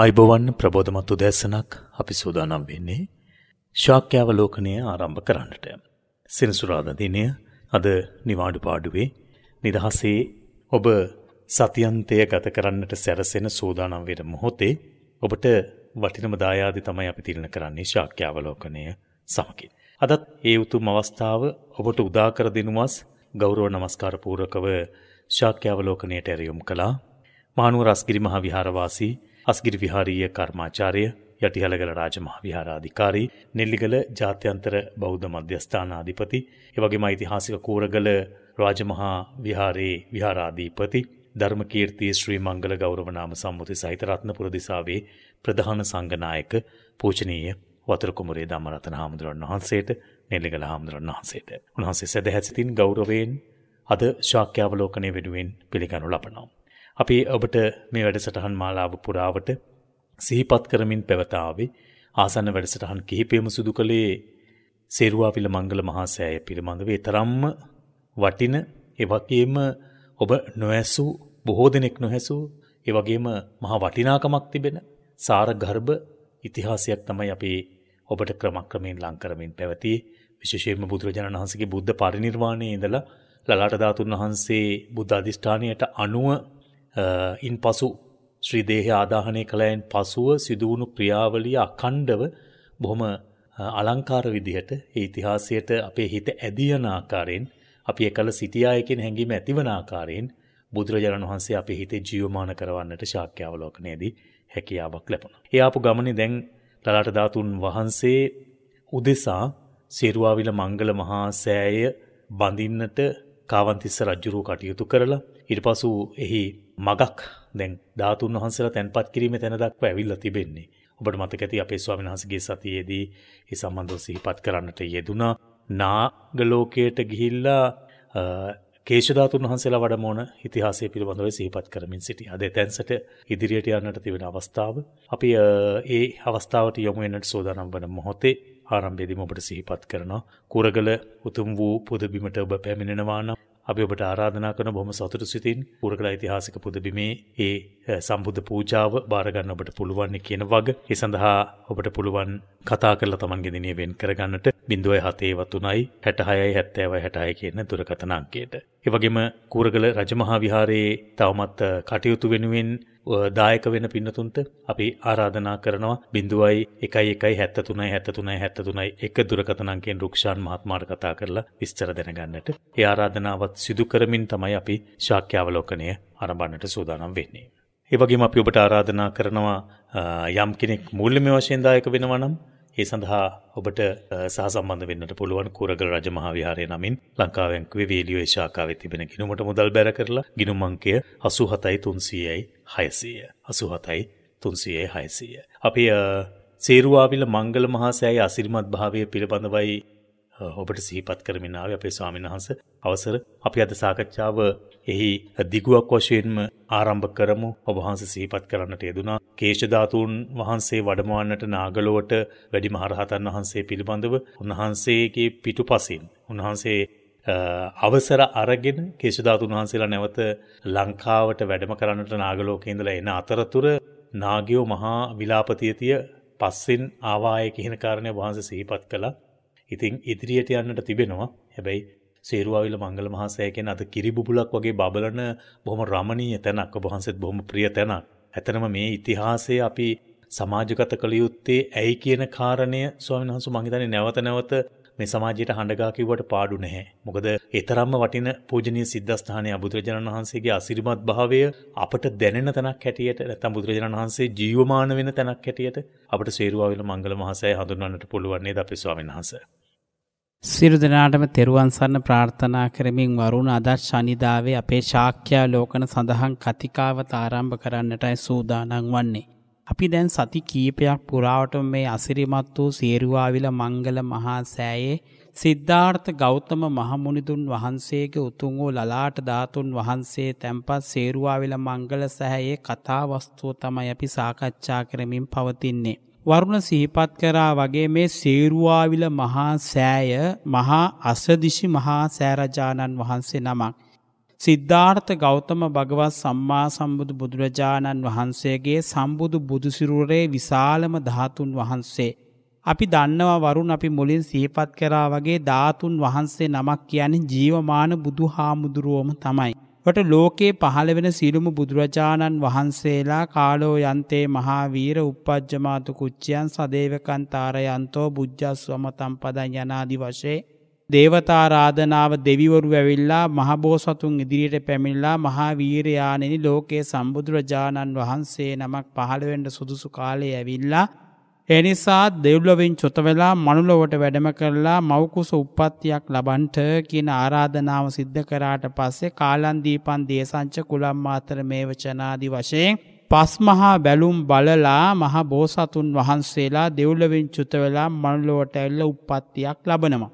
අයිබවන් ප්‍රබෝධමත් උදැසනක් අපි සූදානම් වෙන්නේ ශාක්‍යාවලෝකනය ආරම්භ කරන්නට. සිනසුරාධ දිනය අද නිවාඩු පාඩුවේ නිදහසේ ඔබ සතියන්තය ගත කරන්නට සැරසෙන සූදානම් වෙන මොහොතේ ඔබට වටිනම දායාදි තමයි අපි තිරණ කරන්නේ ශාක්‍යාවලෝකනය සමගින්. අදත් ඒ උතුම් අවස්ථාව ඔබට උදාකර දෙනුවස් ගෞරව නමස්කාර පූරකව ශාක්‍යාවලෝකනයට ඇරයුම් කළා මානුව රස්ගිරි මහ විහාරවාසී අස්ගිරි විහාරීය කර්මාචාරය යටිහළගල රාජමහ විහාරාධිකාරී නෙල්ලිගල ජාත්‍යන්තර බෞද්ධ මධ්‍යස්ථානාධිපති එවගේම ඓතිහාසික කෝරගල රාජමහා විහාරයේ විහාරාධීපති ධර්මකීර්තිය ශ්‍රී මංගල ගෞරවනාම සම්මුති සහිත රත්නපුර දිසාවේ ප්‍රධාන සංඝනායක පූජනීය වතුර කුමරේ ධම්මරතන හාමුදුරන් වහන්සේට නෙල්ලිගල හාමුදුරන් වහන්සේට උන්වහන්සේ සදැහැසිතින් ගෞරවයෙන් අද ශාක්‍යාවලෝකනය වෙනුවෙන් පිළිගනු ලබනවා අපි ඔබට මේ වැඩසටහන් මාලාව පුරාවට සිහිපත් කරමින් පැවතාවේ ආසන්න වැඩසටහන් කිහිපයම සිදු කළේ සේරුවාවිල මංගල මහාසෑය පිළිබඳවේ තරම්ම වටින එවගේම ඔබ නොඇසූ බොහෝ දෙනෙක් නොහැසූ එවගේම මහා වටිනාකමක් තිබෙන සාරගර්භ ඉතිහාසයක් තමයි අපේ ඔබට ක්‍රමක්‍රමයෙන් ලංකරමින් පැවති විශෂයම බුදුරජාණන් වහන්සගේ බුද්ධ පරිනිර්වාණය ඉඳලා ලලාට ධාතුන් වහන්සේ බුද්ධධිෂ්ඨානයට අනුව ඉන් පසු ශ්‍රීදේහ ආදාහනය කළයන් පසුව සිදුවුණු ක්‍රියාවලිය අකණ්ඩව බොහොම අලංකාර විදිහට ඒ ඉතිහාසයට අපේ හිත ඇදියන ආකාරයෙන් අපි එකල සිටියායකෙන් හැඟීම ඇතිවන ආකාරයෙන් බුදුරජාණන් වහන්සේ අපේ හිතේ ජීවමාන කරවන්නට ශාක්‍යාවලෝකනයේදී හැකියාවක් ලැබුණ. එයාපු ගමනේ දැන් ලලාට ධාතුන් වහන්සේ උදෙසා සේරුවාවිල මංගල මහා සෑය බඳින්නට කාවන්තිස්ස රජ්ජුරුව කටයුතු කරලා ඉරිපසු එහි මගක් දැන් ධාතුන් වහන්සල තැන්පත් කිරීම තැනදක්ව ඇවිල්ල තිබෙන්නේ ඔබට මතකඇති අපේ ස්වාමි වහසගේ සතියේදී ඒ සම්බන්ධව සිහිපත් කරන්නට යෙදුනා නාගලෝකයට ගිහිල්ලා කේෂධාතුන් වහන්සේලා වඩමෝන ඉතිහාසය පිළිබඳව සිහිපත් කරමින් සිටි අද තැන්සට ඉදිරියට යන්නට තිබෙන අවස්ථාව අපි ඒ අවස්ථාවට යොමුුවෙන්ට සෝදානම් වන මොහොතේ ආරම්භේදිම ඔබට සිහිපත් කරනවා කුරගල උතුම් වූ පුදබිමට ඔබ පැමිණෙනවානම් අපි ඔබට ආරාධනා කරන බොහොම සතුටු සිතින් පුරකලා ඓතිහාසික පුදබිමේ ඒ සම්බුද්ධ පූජාව බාරගන්න ඔබට පුළුවන් කියන වග. ඒ සඳහා ඔබට පුළුවන් කතා කරලා Tamanගේ දිනේ වෙන් කරගන්නට 0713යි 66යි 70යි 66 කියන දුරකථන අංකයට. ඒ වගේම කූරගල රජමහා විහාරයේ තවමත් කටයුතු වෙනුවෙන් දායක වෙන පින්නතුන්ට අපි ආරාධනා කරනවා බිඳුවයි එකයි එකයි හැත්ත තුනයි හැත්ත තුනයි හැත්ත තුනයි එක දුරකතනංකෙන් රුක්ෂාන් මහත්මාට කතා කරලා විස්තර දැනගන්නට ඒ ආරාධනාවත් සිදු කරමින් තමයි අපි ශාක්‍යාවලෝකනය අරබන්නට සූදානම් වෙන්නේ. ඒ වගේම අපි ඔබට ආරාධනා කරනවා යම් කෙනෙක් මූල්‍යමය වශයෙන් දායක වෙනවා නම් ඒ සඳහා ඔබට සහසම්බන්ධ වෙන්නට පුළුවන් කුරගල රජමහා විහාරය නමින් ලංකා බැංකුවේ වේලියෝ ශාඛාවේ තිබෙන ගිණුමට මුදල් බැර කරලා ගිණුම් අංකය 87300යි 600 87300යි 600 අපේ සේරුවාවිල මංගල මහාසෑය අසිරිමත් භාවය පිළිබඳවයි ඔබට සිහිපත් කරමින් ආවේ අපේ ස්වාමීන් වහන්සේ අවසර අපි අද සාකච්ඡාව එහි දිගුවක් වශයෙන්ම ආරම්භ කරමු ඔබ වහන්සේ සිහිපත් කරන්නට යෙදුනා කේශ ධාතුන් වහන්සේ වඩමවන්නට නාගලොවට වැඩිමහරහතන් වහන්සේ පිළිබඳව උන්වහන්සේගේ පිටුපසින් උන්වහන්සේ අවසර අරගෙන කේශධාතුන් වහන්සේලා නැවත ලංකාවට වැඩම කරන්නට නාගලෝකේ ඉඳලා එන අතරතුර නාගයෝ මහා විලාපතියතිය පස්සෙන් ආවාය කියන කාරණය වහන්සේ සිහිපත් කළා. ඉතින් ඉදිරියට යන්නට තිබෙනවා. හැබැයි සේරුවාවිල මංගල මහසය කියන අද කිරිබුබුලක් වගේ බබලන බොහොම රමණීය තැනක් ඔබ වහන්සේත් බොහොම ප්‍රිය තැනක්. ඇතනම මේ ඉතිහාසයේ අපි සමාජගත කළ යුත්තේ ඇයි කියන කාරණය ස්වාමීන් වහන්සේ මං හිතන්නේ නැවත නැවත මේ සමාජයට හඬගා කිව්වට පාඩු නැහැ. මොකද ඒතරම්ම වටින පූජනීය සිද්ධාස්ථානයේ බුදුරජාණන් වහන්සේගේ අසිරිමත් භාවය අපට දැනෙන තැනක් හැටියට නැත්නම් බුදුරජාණන් වහන්සේ ජීවමාන වෙන තැනක් හැටියට අපට සේරුවාවිල මංගල මහසෑය හඳුන්වන්නට පුළුවන් නේද අපේ ස්වාමීන් වහන්සේ. සිරු දෙනාටම තෙරුවන් සරණ ප්‍රාර්ථනා කරමින් වරුණ අදත් ශනිදාවේ අපේ ශාක්‍යයා ලෝකන සඳහන් කතිකාවත ආරම්භ කරන්නටයි සූදානන් වන්නේ. අපි දැන් සති කීපයක් පුරාවට මේ අසිරිමත් වූ සේරුවාවිල මංගල මහා සෑයේ සිද්ධාර්ථ ගෞතම මහමුනිදුන් වහන්සේගේ උතුම් වූ ලලාට ධාතුන් වහන්සේ තැන්පත් සේරුවාවිල මංගල සෑයේ කතා වස්තුව තමයි අපි සාකච්ඡා කරමින් පවතින්නේ. වරුණ සිහිපත් කරා වගේ මේ සේරුවාවිල මහා සෑය මහා අසදිශි මහා සෑරජාණන් වහන්සේ නමක්. සිද්ධාර්ථ ගෞතම භගවත් සම්මා සම්බුදු බුදුරජාණන් වහන්සේගේ සම්බුදු බුදුසිරුරේ විශාලම ධාතුන් වහන්සේ. අපි දන්නවා වරුන් අපි මුලින් සීපත් කරා වගේ ධාතුන් වහන්සේ නමක් කියන්නේ ජීවමාන බුදු හාමුදුරුවෝම තමයි. වට ලෝකයේ පහළ වෙන සිරුම බුදුරජාණන් වහන්සේලා කාලෝ යන්තේ මහාවීර උපද්ජමාතු කුච්චයන් සදේවකන් තාරයන්තෝ බුද්ධස්වම තම්පදන් යනාදි වශයේ දේවතාරාධනාව දෙවිවරු ඇවිල්ලා මහබෝසතුන් ඉදිරියට පැමිණිලා මහාවීරයානෙනි ලෝකයේ සම්බුදුරජාණන් වහන්සේ නමක් පහළවෙන්ට සුදුසු කාලේ ඇවිල්ලා එනිසා දෙව්ලොවෙන් චොත වෙලා මනුලොවට වැඩම කරලා මව්කුස උප්පත්තියක් ලබන්ට කියන ආරාධනාව සිද්ධ කරාට පස්සේ කාලන්දීපන් දේශංච කුලම් මාතර මේ වචනාදි වශයෙන් පස්මහා බැලුම් බලලා මහා බෝසතුන් වහන්සේලා දෙව්ලොවෙන් චුත වෙලා මනුලොවට ඇල්ල උප්පත්තියක් ලබනවා.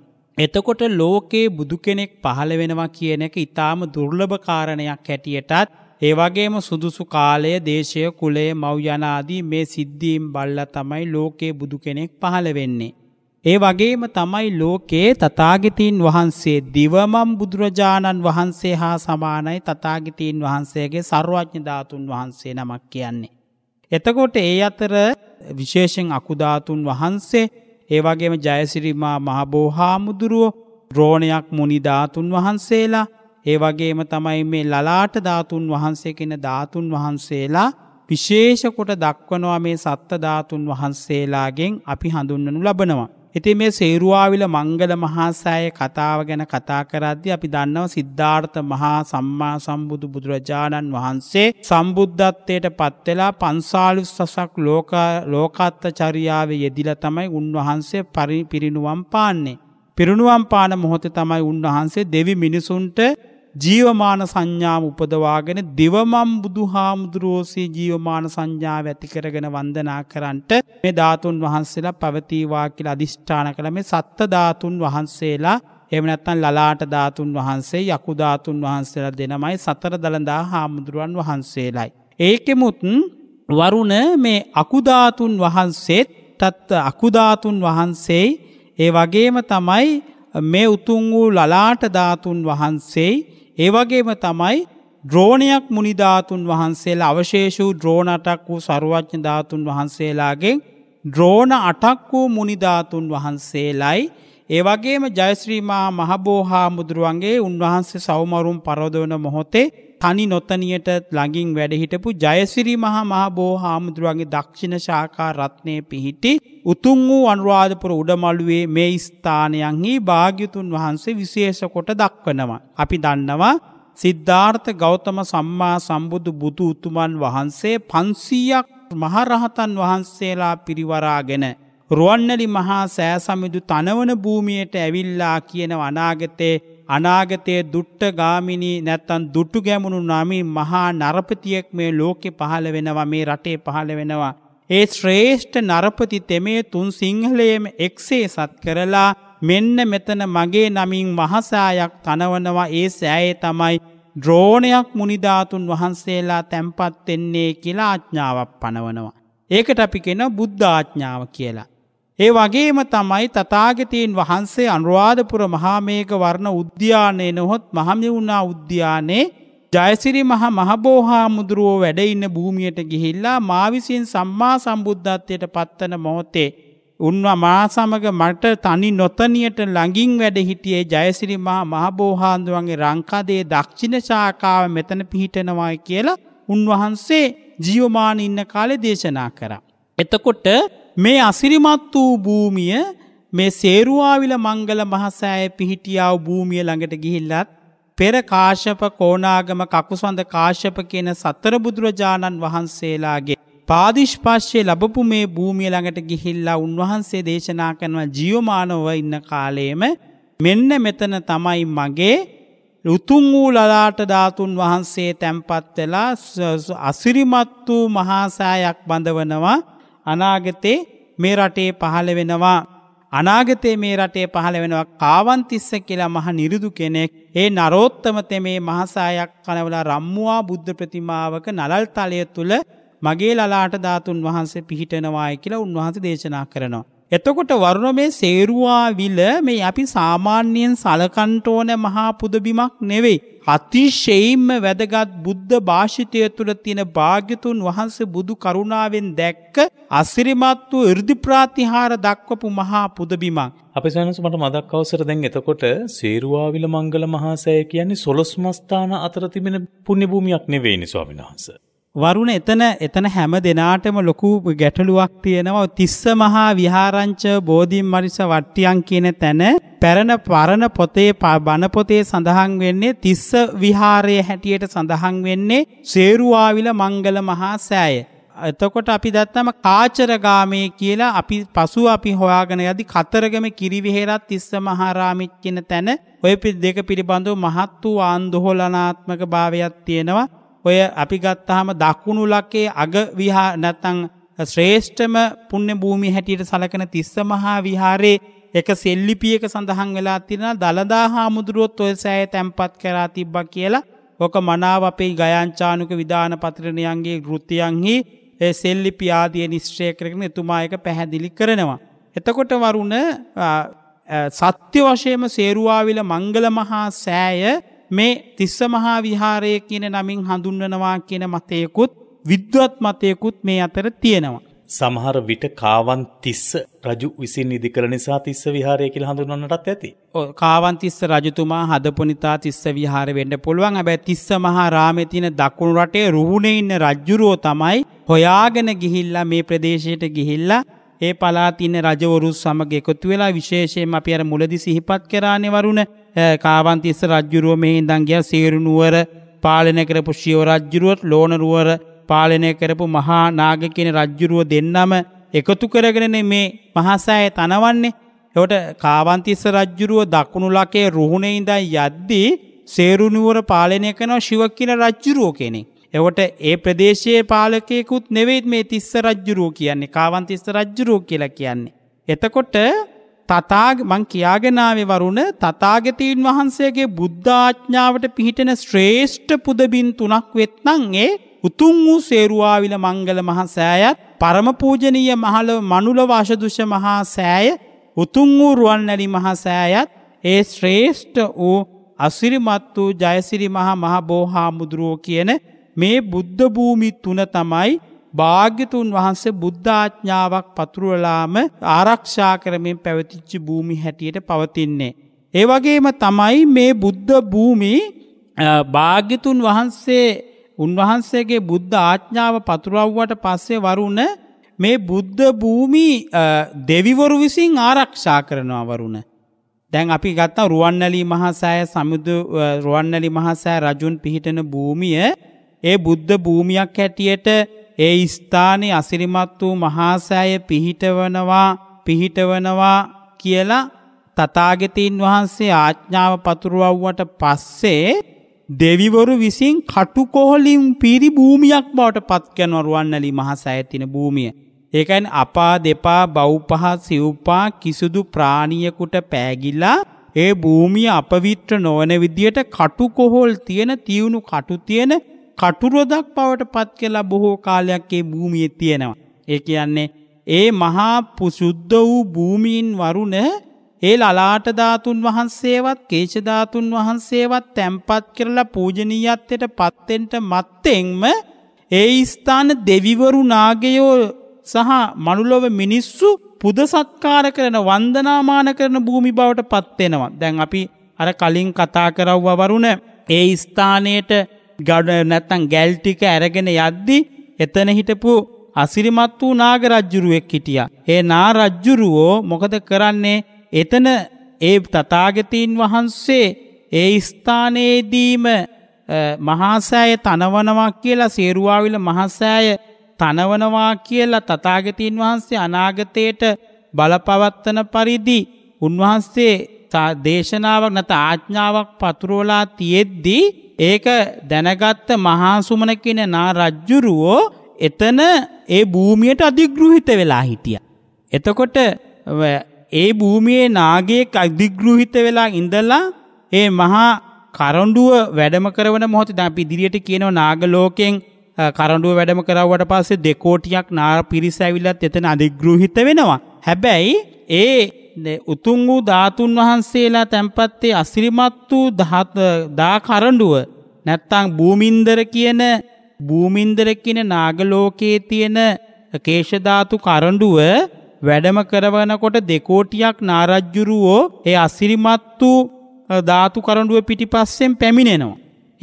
එතකොට ලෝකේ බුදු කෙනෙක් පහළ වෙනවා කියන එක ඊටාම දුර්ලභ කාරණයක් හැටියටත් ඒ වගේම සුදුසු කාලය දේශය කුලය මව්යනාදී මේ සිද්ධීම් බල්ල තමයි ලෝකයේ බුදු කෙනෙක් පහළ වෙන්නේ. ඒ වගේම තමයි ලෝකයේ තතාගිතීන් වහන්සේ දිවමම් බුදුරජාණන් වහන්සේ හා සමානයි තතාගිතීන් වහන්සේගේ සර්වඥ ධාතුන් වහන්සේ නමක් කියන්නේ. එතකොට ඒ අතර විශේෂෙන් අකුධාතුන් වහන්සේ ඒ වගේම ජයසිරිමා මහබෝහාමුදුරුවෝ ද්‍රෝණයක් මුනිධාතුන් වහන්සේලා ඒ වගේම තමයි මේ ලලාට ධාතුන් වහන්සේ කෙන ධාතුන් වහන්සේලා විශේෂකොට දක්වනවා මේ සත්ත ධාතුන් වහන්සේලාගෙන් අපි හඳුන්වනු ලබනවා. ඉතින් මේ සේරුවාවිල මංගල මහාසෑය කතාව ගැන කතා කරද්දී අපි දන්නව සිද්ධාර්ථ මහා සම්මා සම්බුදු බුදුරජාණන් වහන්සේ සම්බුද්ධත්වයට පත් වෙලා 54000ක් ලෝක ලෝකත්ත චර්යාවේ යෙදිලා තමයි උන්වහන්සේ පරිපිරිනුවම් පාන්නේ. පිරිනුවම් පාන මොහොතේ තමයි උන්වහන්සේ දෙවි මිනිසුන්ට ජීවමාන සංඥාම උපදවාගෙන දෙවමම් බුදු හාමුදුරුවෝසේ ජීවමාන සංඥාව ඇතිකරගෙන වන්දනා කරන්ට මේ ධාතුන් වහන්සේලා පවතීවා කියල අධිෂ්ඨාන කළ මේ සත්ත ධාතුන් වහන්සේලා එමනැත්තන් ලලාට ධාතුන් වහන්සේ යකුධාතුන් වහන්සේලා දෙනමයි සතර දළදා හාමුදුරුවන් වහන්සේලායි. ඒකෙමුතුන් වරුණ මේ අකුධාතුන් වහන්සේත් තත් අකුධාතුන් වහන්සේයි ඒ වගේම තමයි මේ උතුන් වූ ලලාට ධාතුන් වහන්සේයි ඒවගේම තමයි ද්‍රෝණයක් මුනිධාතුන් වහන්සේලා අවශේෂූ ද්‍රෝණ අටක් වූ සරුවච්ඥ ධාතුන් වහන්සේලාගෙන් ද්‍රෝණ අටක් වූ මුනිධාතුන් වහන්සේලයි ඒවගේම ජයශ්‍රීමා මහබෝහා මුදුරුවන්ගේ උන්වහන්සේ සෞමරුම් පරෝධවන මොහොතේ තනි නොතනියට ළඟින් වැඩහිටපු ජයසිරි මහා මහබෝ හාමුදුරුවන්ගේ දක්ෂිණ ශාකා රත්නය පිහිටි උතුන් වූ අනුරාධපුර උඩමළුවේ මේ ස්ථානයන්හි භාග්‍යතුන් වහන්සේ විශේෂකොට දක්වනවා. අපි දන්නවා සිද්ධාර්ථ ගෞතම සම්මා සම්බුදු බුදු උතුමන් වහන්සේ පන්සීයක් මහරහතන් වහන්සේලා පිරිවරාගෙන. රුවන්නලි මහා සෑ සමිදු තනවන භූමියට ඇවිල්ලා කියන වනාගතේ අනාගතයේ දුට්ට ගාමිණී නැත්තම් දුටු ගැමුණු නමින් මහා නරපතියෙක් මේ ලෝකෙ පහළ වෙනවා මේ රටේ පහළ වෙනවා. ඒ ශ්‍රේෂ්ඨ නරපති තෙමේ තුන් සිංහලයේම එක්සේ සත් කරලා මෙන්න මෙතන මගේ නමින් මහසායක් තනවනවා ඒ සෑයේ තමයි ද්‍රෝණයක් මුනිධාතුන් වහන්සේලා තැන්පත් වෙන්නේ කියලා ආඥාවක් පනවනවා. ඒකට අපි කෙන බුද්ධාඥාව කියලා. ඒ වගේම තමයි තතාගතීන් වහන්සේ අනුරාධපුර මහාමේක වර්ණ උද්‍යානය නොහොත් මහමිවුණා උද්‍යානයේ ජයසිරි මහ මහබෝහා මුදුරුවෝ වැඩඉන්න භූමියට ගිහිල්ලා මාවිසින් සම්මා සම්බුද්ධත්වයට පත්වන මොහොතේ. උන්ව මා සමග මට තනි නොතනියට ළඟින් වැඩ හිටියේ ජයසිරි මහා මහබෝහාන්දුවන්ගේ රංකාදේ දක්ෂිණ ශාකාව මෙතන පිහිටනවායි කියලා උන්වහන්සේ ජීවමාන ඉන්න කාලෙ දේශනා කර. එතකොට මේ අසිරිමත් වූ භූමිය මේ සේරුවාවිල මංගල මහසෑය පිහිටියාව භූමිය ළඟට ගිහිල්ලත් පෙර කාශප කෝනාගම කකුසඳ කාශප කියන සතර බුදුරජාණන් වහන්සේලාගේ පාදිශ්පශ්‍යය ලබපු මේ භූමිය ළඟට ගිහිල්ලා උන්වහන්සේ දේශනා කරනවා ජියෝමානව ඉන්න කාලයේම මෙන්න මෙතන තමයි මගේ උතුන් වූ ලලාට ධාතුන් වහන්සේ තැන්පත් වෙලා අසිරිමත් වූ මහාසෑයක් බඳවනවා අනාගතේ මේ රටේ පහළ වෙනවා. අනාගතයේ මේ රටේ පහළ වෙනවා කාවන්තිස්ස කියලා මහ නිරුදු කෙනෙක් ඒ නරෝත්තමත මේ මහසායක් කනවලා රම්මවා බුද්ධ ප්‍රතිමාවක නලල් තලය තුළ මගේ ලලාට ධාතුන් වහන්සේ පිහිටනවාය කියලා උන්වහන්සේ දේශනා කරනවා. එතකොට වරුණ මේ සේරුවාවිල මේ අපි සාමාන්‍යයෙන් සලකන්ට ඕන මහා පුදබිමක් නෙවෙයි. අතිශයින්ම වැදගත් බුද්ධ භාෂිතය තුළ තියෙන භාග්‍යතුන් වහන්සේ බුදු කරුණාවෙන් දැක්ක අසිරිමත් වූ irdi ප්‍රාතිහාර දක්වපු මහා පුදබිමක්. අපි සනස මට මතක් අවසර දැන් එතකොට සේරුවාවිල මංගල මහාසෑය කියන්නේ සොළොස් මස්ථාන අතර තිබෙන පුණ්‍ය භූමියක් නෙවෙයිනි ස්වාමීන් වහන්සේ. වරුණ එතන එතන හැම දෙනාටම ලොකු ගැටලුවක් තියෙනවා තිස්ස මහා විහාරංච බෝධීන් මරිස වට්ටියන් කියන තැන පැරණ පරණ පොතේ බණ පොතේ සඳහන් වෙන්නේ තිස්ස විහාරයේ හැටියට සඳහන් වෙන්නේ සේරුවාවිල මංගල මහා සෑය. එතකොට අපි දත්තම කාචරගාමේ කියලා අපි පසු අපි හොයාගෙන යදි කතරගම කිරිවිහෙරත් තිස්ස මහාරාමිච් කියන තැන ඔය දෙක පිළිබඳව මහත් වූ ආන්දෝලනාත්මක භාවයක් තියෙනවා. ඔය අපි ගත්තාම දකුණු ලකේ අග විහා නැත්තං ශ්‍රේෂ්ඨම පුණ්‍ය භූමිය හැටියට සලකන තිස්ස මහා විහාරේ එක සෙල්ලිපියක සඳහන් වෙලා තියෙනවා දලදා හාමුදුරුවොත් ඔය සෑය තැම්පත් කරලා තිබ්බා කියලා. ඔක මනාව අපේ ගයන්චානුක විධාන පත්‍රණයන්ගේ වෘත්තියන්හි ඒ සෙල්ලිපි ආදිය නිශ්චය කරගෙන එතුමා එක පැහැදිලි කරනවා. එතකොට වරුණ සත්‍ය වශයෙන්ම සේරුවාවිල මංගල මහා සෑය මේ තිස්ස මහා විහාරය කියන නමින් හඳුන්වනවා කියන මතයකුත් විද්වත් මතයකුත් මේ අතර තියෙනවා. සමහර විට කාවන් තිස්ස රජු විසින් ඉදිකර නිසා තිස්ස විහාරය කියල හඳුන්වන්නටත් ඇති. කාවන් තිස්ස රජතුමා හදපනිතා තිස්ස විහාර වෙන්ඩ පුළුවන් ඇබැ තිස්ස මහා රාමතින දකුණු රටේ රුහුණේ ඉන්න රජ්ජුරුවෝ තමයි හොයාගෙන ගිහිල්ලා මේ ප්‍රදේශයට ගිහිල්ලා ඒ පලාතින්න රජවරු සමග එකතු වෙලා විශේෂයෙන් අපි අර මුලදි සිහිපත් කරානෙ වරුණ කාවන්තිස්ස රජ්ජුරුව මෙහි ඉඳන් ගියා සේරු නුවර පාලනය කරපු ශිව රජ්ජුරුවත් ලෝණ නුවර පාලනය කරපු මහා නාග කියන රජ්ජුරුව දෙන්නම එකතු කරගෙන මේ මහසෑය තනවන්නේ එවට කාවන්තිස්ස රජ්ජුරුව දකුණු ලකේ රුහුණේ ඉඳන් යද්දී සේරු නුවර පාලනය කරන ශිව කියන රජ්ජුරුව කෙනෙක්. එවට ඒ ප්‍රදේශයේ පාලකයෙකුත් නෙවෙයි මේ තිස්ස රජ්ජුරුව කියන්නේ කාවන්තිස්ස රජ්ජුරුව කියලා කියන්නේ. එතකොට තථාග මං කියාගෙන ආවේ වරුණ තථාගතයන් වහන්සේගේ බුද්ධාඥාවට පිහිටෙන ශ්‍රේෂ්ඨ පුදබින් තුනක් වෙත්නම් ඒ උතුම් වූ සේරුවාවිල මංගල මහා සෑයත් පරම පූජනීය මහලව මනුලව අෂදුෂ මහා සෑය උතුම් වූ රුවන්වැලි මහා සෑයත් ඒ ශ්‍රේෂ්ඨ වූ අසිරිමත් වූ ජයසිරි මහා මහ බෝහාමුදුරෝ කියන මේ බුද්ධ භූමි තුන තමයි භාග්‍යතුන් වහන්සේ බුද්ධාඥාවක් පතුරුවලාම ආරක්ෂා කරමින් පැවතිච්චි භූමි හැටියට පවතින්නේ. ඒ වගේම තමයි මේ බුද්ධ භූමි භාග්‍යතුන් වහන්සේ උන්වහන්සේගේ බුද්ධ ආඥාව පතුරව්වට පස්සේ වරුණ මේ බුද්ධ භූමි දෙවිවරු විසින් ආරක්ෂා කරනවා වරුණ. දැන් අපි ගත්තා රුවන්නලී මහසෑය සමුදු රුවන්නලී මහසෑ රජුන් පිහිටන භූමිය ඒ බුද්ධ භූමියක් හැටියට ඒ ස්ථානයේ අසිරිමත් වූ මහාසෑය පිහිටවනවා පිහිටවනවා කියලා තථාගතයන් වහන්සේ ආඥාව පතුරවව්වට පස්සේ දෙවිවරු විසින් කටුකොහලින් පිරි භූමියක් බවට පත් කරන රුවන්වැලි මහසෑය තින භූමිය. ඒකයින් අපා දෙපා බව්පහ සිව්පා කිසිදු ප්‍රාණියෙකුට පෑගිලා ඒ භූමිය අපවිත්‍ර නොවන විදියට කටුකොහොල් තියෙන තියුණු කටු තියෙන කටුරොදක් බවට පත් කලා බොහෝ කාලයක් ඒ භූමියේ තියෙනවා. ඒ කියන්නේ ඒ මහා පුසුද්ධ වූ භූමීන් වරුණ ඒ ලලාට ධාතුන් වහන්සේවත් කේශ ධාතුන් වහන්සේවත් තැම්පත් කරලා පූජනීයත්වයට පත්වෙන්ට මත්තෙන්ම ඒ ස්ථාන දෙවිවරු නාගයෝ සහ මනුලොව මිනිස්සු පුද සත්කාර කරන වන්දනාමාන කරන භූමි බවට පත්වෙනවා. දැන් අපි අර කලින් කතා කරව්ව වරුණ ඒ ස්ථානයට ගඩ නැත්තං ගැල් ටික ඇරගෙන යද්දි එතන හිටපු අසිරිමත් වූ නාග රජ්ජුරුවෙක් හිටියා. ඒ නා රජ්ජුරුවෝ මොකද කරන්නේ? එතන ඒ තථාගතීන් වහන්සේ ඒ ස්ථානයේදීම මහාසෑය තනවනවා කියලා සේරුවාවිල මහසෑය තනවනවා කියලා තථාගතීන් වහන්සේ අනාගතයට බලපවත්තන පරිදි උන්වහන්සේ දේශනාවක් නැත ආඥාවක් පතුරෝලා තියෙද්දී ඒක දැනගත්ත මහාසුමන කියන නා රජ්ජුරුවෝ එතන ඒ භූමියට අධිග්‍රහිත වෙලා හිටියා. එතකොට ඒ භූමියේ නාගයෙක් අධිග්‍රහිත වෙලා ඉඳලා ඒ මහා කරඬුව වැඩම කරන මොහොතේ දැන් අපි ඉදිරියට කියනවා නාග ලෝකෙන් කරඬුව වැඩම කරවුවට පස්සේ දෙකෝටියක් නාර පිරිස ඇවිල්ලත් එතන අධිග්‍රහිත වෙනවා. හැබැයි ඒ උතුම් වූ ධාතුන් වහන්සේලා තැන්පත්තේ අසිරිමත් වූ දා කරඬුව නැත්තං භූමින්දර කියන භූමින්දර කියන නාගලෝකයේ තියෙන කේශධාතු කරඬුව වැඩම කරවනකොට දෙකෝටියක් නාරජ්ජුරුවෝ ඒ අසිරිමත් වූ ධාතු කරඬුව පිටිපස්සෙන් පැමිණෙනවා.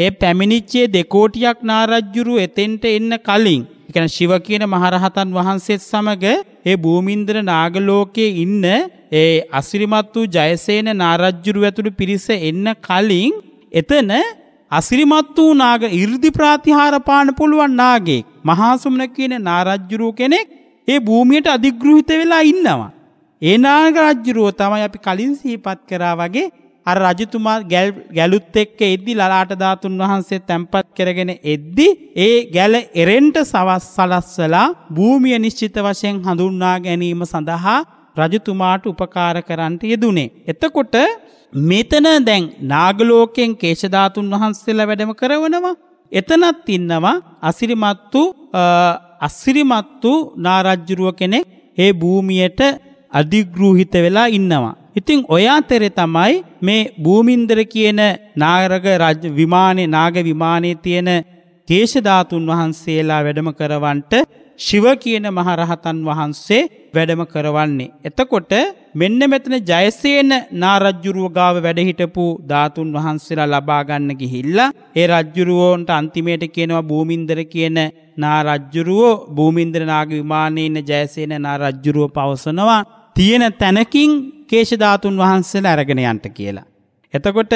ඒ පැමිණිච්චේ දෙකෝටියක් නාරජ්ජුරුව එතෙන්ට එන්න කලින් එකන ශිව කියන මහරහතන් වහන්සේත් සමග ඒ භූමින්ද්‍ර නාගලෝකයේ ඉන්න ඒ අසිරිමත් වූ ජයසේන නාරජ්ජුරු ඇතුළු පිරිස එන්න කලින් එතන අසිරිමත් වූ නාග 이르දි ප්‍රාතිහාර පාන පුළුවන් නාගෙක් මහාසුමන කියන නාරජ්ජුරු කෙනෙක් ඒ භූමියට අධිග්‍රහිත වෙලා ඉන්නවා. ඒ නාග රජ්ජුරුව තමයි අපි කලින් සිහිපත් කරා වගේ අර රජතුමා ගැලුත් එක්ක එද්දි ලලාට ධාතුන් වහන්සේ තැන්පත් කරගෙන එද්දි ඒ ගැල එරෙන්ට සවස් සලස්සලා භූමිය නිශ්චිත වශයෙන් හඳුන්වා ගැනීම සඳහා රජතුමාට උපකාර කරන්ට යෙදුනේ. එතකොට මෙතන දැන් නාගලෝකයෙන් කේශධාතුන් වහන්සේලා වැඩම කරවනවා. එතනත් ඉන්නවා අසිරිමත්තු අසිරිමත්තු නාරජ්ජුරුව කෙනෙක් ඒ භූමියට අධිග්‍රූහිත වෙලා ඉන්නවා. ඉතින් ඔය අතරේ තමයි මේ භූමින්දර කියන නාගරග රජ විමානේ නාග විමානයේ තියෙන කේශධාතුන් වහන්සේලා වැඩම කරවන්නට ශිව කියන මහරහතන් වහන්සේ වැඩම කරවන්නේ. එතකොට මෙන්න මෙතන ජයසේන නාරජ්ජුරුව ගාව වැඩ හිටපු ධාතුන් වහන්සේලා ලබා ගන්න ගිහිල්ලා ඒ රජ්ජුරුවන්ට අන්තිමයට කියනවා භූමින්දර කියන නාරජ්ජුරුව භූමින්දර නාග විමානයේ ඉන්න ජයසේන නාරජ්ජුරුව පවසනවා තියෙන තැනකින් කේශධාතුන් වහන්සේලා අරගෙන යන්ට කියලා. එතකොට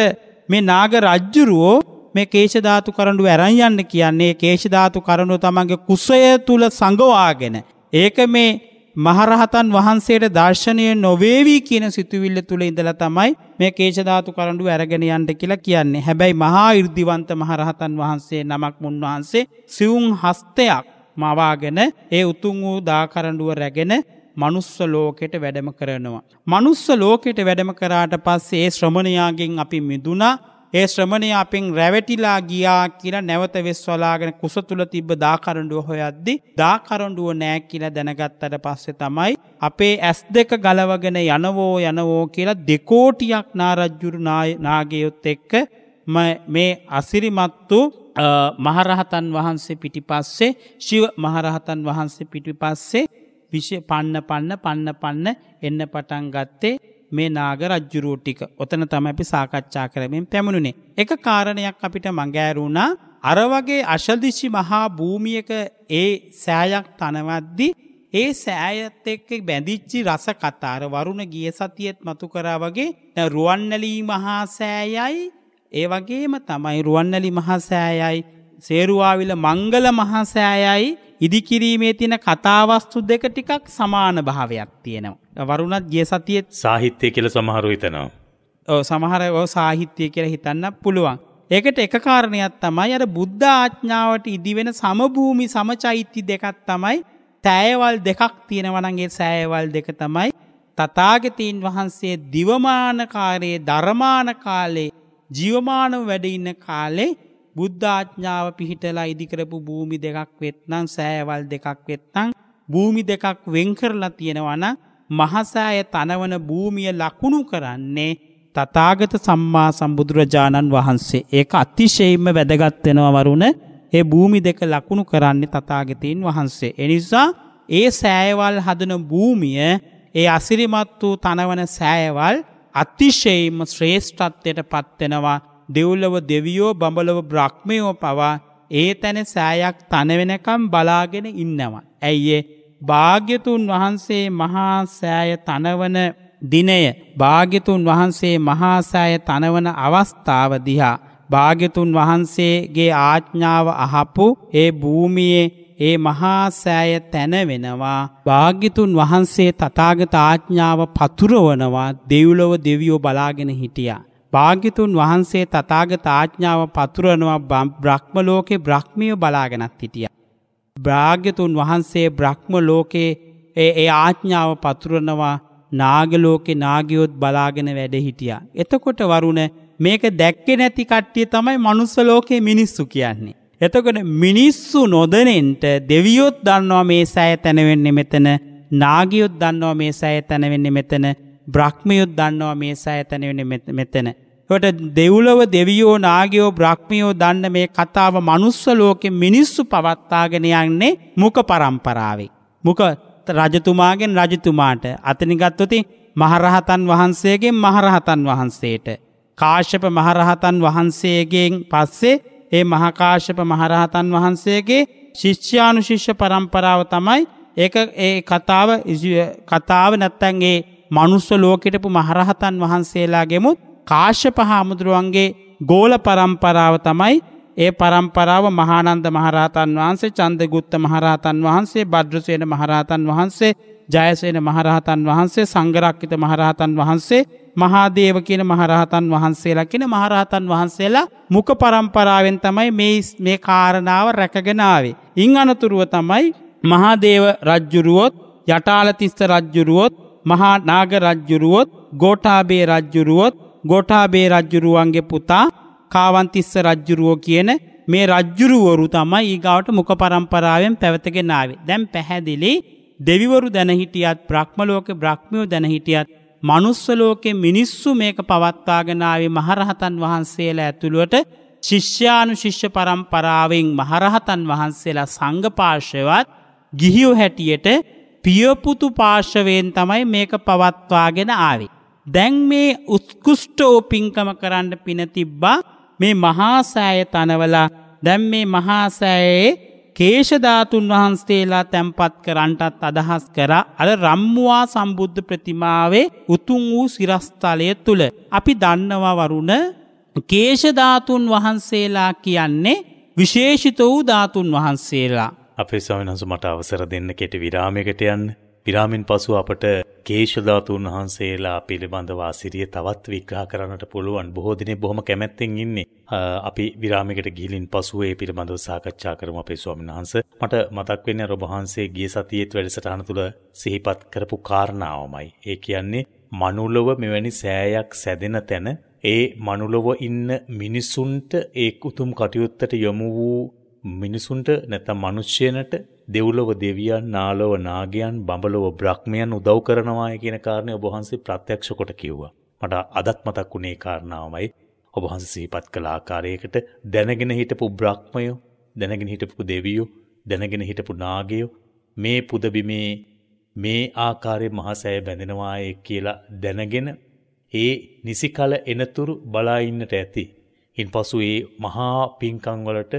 මේ නාග රජ්ජුරුවෝ මේ කේශධාතු කරඬු ඇරන් යන්න කියන්නේ කේශධාතු කරඬු තමන්ගේ කුසය තුල සංගවාගෙන ඒක මේ මහරහතන් වහන්සේට දර්ශනය නොවේවි කියන සිතුවිල්ල තුළ ඉඳලා තමයි මේ කේශධාතු කරඬු අරගෙන යන්න කියලා කියන්නේ. හැබැයි මහා 이르දිවන්ත මහරහතන් වහන්සේ නමක් මුන්වහන්සේ සිවුම් හස්තයක් මවාගෙන ඒ උතුම් වූ දා කරඬුව රැගෙන මනුස්ස ලෝකෙට වැඩම කරනවා. මනුස්ස ලෝකෙට වැඩම කරාට පස්සේ ඒ ශ්‍රමණයාගෙන් අපි මිදුනා ඒ ශ්‍රමණය අපෙන් රැවැටිලා ගියා කියලා නැවත වෙස් වලාගෙන කුස තුළ තිබ්බ දාකරඩුව හොයද්දි දාකරඩුව නෑ කියලා දැනගත්තට පස්සෙ තමයි අපේ ඇස් දෙක ගලවගෙන යනවෝ යනවෝ කියලා දෙකෝටියක් නාරජ්ජුරු නාගයොත් එක්ක මේ අසිරිමත්තු මහරහතන් වහන්සේ පිටිපස්සේ ශිව මහරහතන් වහන්සේ පිටිපස්සේ විෂය පන්න පන්න පන්න පන්න එන්න පටන් ගත්තේ මේ නාග රජ්ජුරුව ටික. ඔතන තමයි අපි සාකච්ඡා කරමින් පැමුණුනේ. එක කාරණයක් අපිට මඟෑරුණා අර වගේ අශදිසි මහා භූමියක ඒ සෑයක් තනවද්දි ඒ සෑයත් එක්ක බැඳිච්චි රස කතා අර වරුණ ගිය සතියෙත් මතු කරා වගේ දැන් රුවන්වැලි මහා සෑයයි ඒ වගේම තමයි රුවන්වැලි මහා සෑයයි සේරුවාවිල මංගල මහා සෑයයි ඉදිකිරීමේ තියෙන කතාවස්තු දෙක ටිකක් සමාන භාවයක් තියෙනවා. වරුණත් ගිය සතියේ සාහිත්‍ය කියලා සමහරු හිතනවා. ඔව් සමහර ඔව් සාහිත්‍ය කියලා හිතන්න පුළුවන්. ඒකට එක කාරණයක් තමයි අර බුද්ධ ආඥාවට ඉදිවෙන සමභූමි සමචෛත්‍ය දෙකක් තමයි සෑයවල් දෙකක් තියෙනවා නම් ඒ සෑයවල් දෙක තමයි තථාගතයන් වහන්සේ දිවමාන කාලයේ ධර්මාන කාලේ ජීවමානව වැඩ ඉන්න කාලේ බුද්ධාඥාව පිහිටලා ඉදිකරපු භූමි දෙකක් වෙත්නම් සෑවල් දෙකක් වෙත්නම් භූමි දෙකක් වෙන්කරලා තියෙනවන මහසෑය තනවන භූමිය ලකුණු කරන්නේ තතාගත සම්මා සම්බුදුරජාණන් වහන්සේ ඒක අතිශයෙන්ම වැදගත්වෙනවා වරුණ ඒ භූමි දෙක ලකුණු කරන්නේ තතාගතයන් වහන්සේ. එනිසා ඒ සෑයවල් හදන භූමිය ඒ අසිරිමත් වූ තනවන සෑයවල් අතිශයෙන්ම ශ්‍රේෂ්ඨත්වයට පත්වෙනවා දෙව්ලොව දෙවියෝ බඹලොව බ්‍රහ්මයෝ පවා ඒ තැන සෑයක් තනවෙනකම් බලාගෙන ඉන්නවා. ඇයිඒ භාග්‍යතුන් වහන්සේ මහා සෑය තනවන දිනය භාග්‍යතුන් වහන්සේ මහාසෑය තනවන අවස්ථාව දිහා භාග්‍යතුන් වහන්සේගේ ආඥාව අහපු ඒ භූමියේ ඒ මහාසෑය තැනවෙනවා භාග්‍යතුන් වහන්සේ තථාගත ආඥාව පතුරවනවා දෙව්ලොව දෙවියෝ බලාගෙන හිටියා භාග්‍යතුන් වහන්සේ තථාගත ආඥාව පතුරනවා බ්‍රහ්ම ලෝකේ බ්‍රහ්මිය බලාගෙනත් හිටියා. භාග්‍යතුන් වහන්සේ බ්‍රහ්ම ලෝකේ ඒ ඒ ආඥාව පතුරනවා නාග ලෝකේ නාගියොත් බලාගෙන වැඩ හිටියා. එතකොට වරුණ මේක දැක්කේ නැති කට්ටිය තමයි මනුස්ස ලෝකේ මිනිස්සු කියන්නේ. එතකොට මිනිස්සු නොදනෙන්ට දෙවියොත් දන්නවා මේ සෑය තැනවෙන්නේ මෙතන නාගියොත් දන්නවා මේ සෑය තැනවෙන්නේ මෙතන බ්‍රහ්මියොත් දන්නවා මේ සෑතන වෙන මෙතන. ට දෙව්ලව දෙවියෝ නාගයෝ බ්‍රහ්මියෝ දන්න මේ කතාව මනුස්ස ලෝකෙ මිනිස්සු පවත්තාගෙන යන්නේ මුක පරම්පරාවේ. මුක රජතුමාගෙන් රජතුමාට අතනිගත්වති මහරහතන් වහන්සේගෙන් මහරහතන් වහන්සේට. කාශ්‍යප මහරහතන් වහන්සේගෙන් පස්සේ ඒ මහකාශ්‍යප මහරහතන් වහන්සේගේ ශිෂ්‍යානු ශිෂ්‍ය පරම්පරාව තමයි ඒ ඒ කතාව කතාව නැත්තැන්ගේ මනුස්ස ලෝකෙටපු මහරහතන් වහන්සේලාගෙමුත් කාශ්‍යප හාමුදුරුවන්ගේ ගෝල පරම්පරාව තමයි ඒ පරම්පරාව මහානන්ද මහරහතන් වහන්සේ චන්දගුත්ත මහරහතන් වහන්සේ බද්‍රසයන මහරහතන් වහන්සේ ජයසයන මහරහතන් වහන්සේ සංගරක්කිත මහරහතන් වහන්සේ මහාදේව කියන මහරහතන් වහන්සේලා කියෙන මහරහතන් වහන්සේලා මුක පරම්පරාවෙන් තමයි මේ මේ කාරණාව රැකගෙනාවේ. ඉං අනතුරුව තමයි මහාදේව රජ්ජුරුවොත් යටාලතිස්ත රජ්ජුරුවොත් මහා නාග රජ්ජුරුවොත් ගෝඨාභය රජ්ජුරුවොත් ගෝඨාභය රජ්ජුරුවන්ගේ පුතා කාවන්තිස්ස රජ්ජුරුවෝ කියන මේ රජ්ජුරුවරු තමයි ඊගාවට මුඛ පරම්පරාවෙන් පැවතගෙන ආවේ. දැන් පැහැදිලි දෙවිවරු දැන හිටියත් බ්‍රහ්ම ලෝකේ බ්‍රහ්මියෝ දැන හිටියත් මනුස්ස ලෝකේ මිනිස්සු මේක පවත්වාගෙන ආවේ මහරහතන් වහන්සේලා ඇතුළුවට ශිෂ්‍යානුශිෂ්‍ය පරම්පරාවෙන් මහරහතන් වහන්සේලා සංඝ පාර්ශවත් ගිහියෝ හැටියට පියපුතු පාර්ශවයෙන් තමයි මේක පවත්වාගෙන ආවේ. දැන් මේ උත්කෘෂ්ට ඕපින්කම කරන්න පින තිබ්බා මේ මහාසෑය තනවලා දැන් මේ මහාසෑයේ කේශධාතුන් වහන්සේලා තැන්පත් කරන්ටත් අදහස් කර අර රම්මුවා සම්බුද්ධ ප්‍රතිමාවේ උතුම් වූ සිරස්ථලය තුළ. අපි දන්නවා වරුණ කේශධාතුන් වහන්සේලා කියන්නේ විශේෂිත වූ ධාතුන් වහන්සේලා. අපේ ස්වාමීන් වහන්සේ මට අවසර දෙන්න කෙටි විරාමයකට යන්න. විරාමෙන් පසු අපට කේශධාතුන් වහන්සේලා පිළිබඳව අසිරිය තවත් විග්‍රහ කරන්නට පුළුවන්. බොහෝ දිනේ බොහොම කැමැත්තෙන් ඉන්නේ. අපි විරාමයකට ගිහිලින් පසු ඒ පිළිබඳව සාකච්ඡා කරමු අපේ ස්වාමීන් වහන්සේ. මට මතක් වෙන්නේ රොබ වහන්සේ ගිය සතියේත් වැඩසටහන තුළ සිහිපත් කරපු කාරණාවමයි. ඒ කියන්නේ මනුලොව මෙවැනි සෑයක් සැදෙන තැන ඒ මනුලොව ඉන්න මිනිසුන්ට ඒ උතුම් කටයුත්තට යොමු වූ මිනිසුන්ට නැත්නම් මිනිස්යනට දෙව්ලොව දෙවියන් නාලොව නාගයන් බඹලොව බ්‍රහ්මයන් උදව් කරනවාය කියන කාරණය ඔබ වහන්සේ ප්‍රත්‍යක්ෂ කොට කිව්වා. මට අදත් මතක් වුණේ කාරණාවමයි ඔබ වහන්සේ සිහිපත් කළ ආකාරයකට දැනගෙන හිටපු බ්‍රහ්මයෝ දැනගෙන හිටපු දෙවියෝ දැනගෙන හිටපු නාගයෝ මේ පුදබිමේ මේ ආකාරයේ මහසෑය බැඳෙනවාය කියලා දැනගෙන ඒ නිසිකල එනතුරු බලා ඉන්නට ඇති. ඉන්පසු ඒ මහා පින්කම් වලට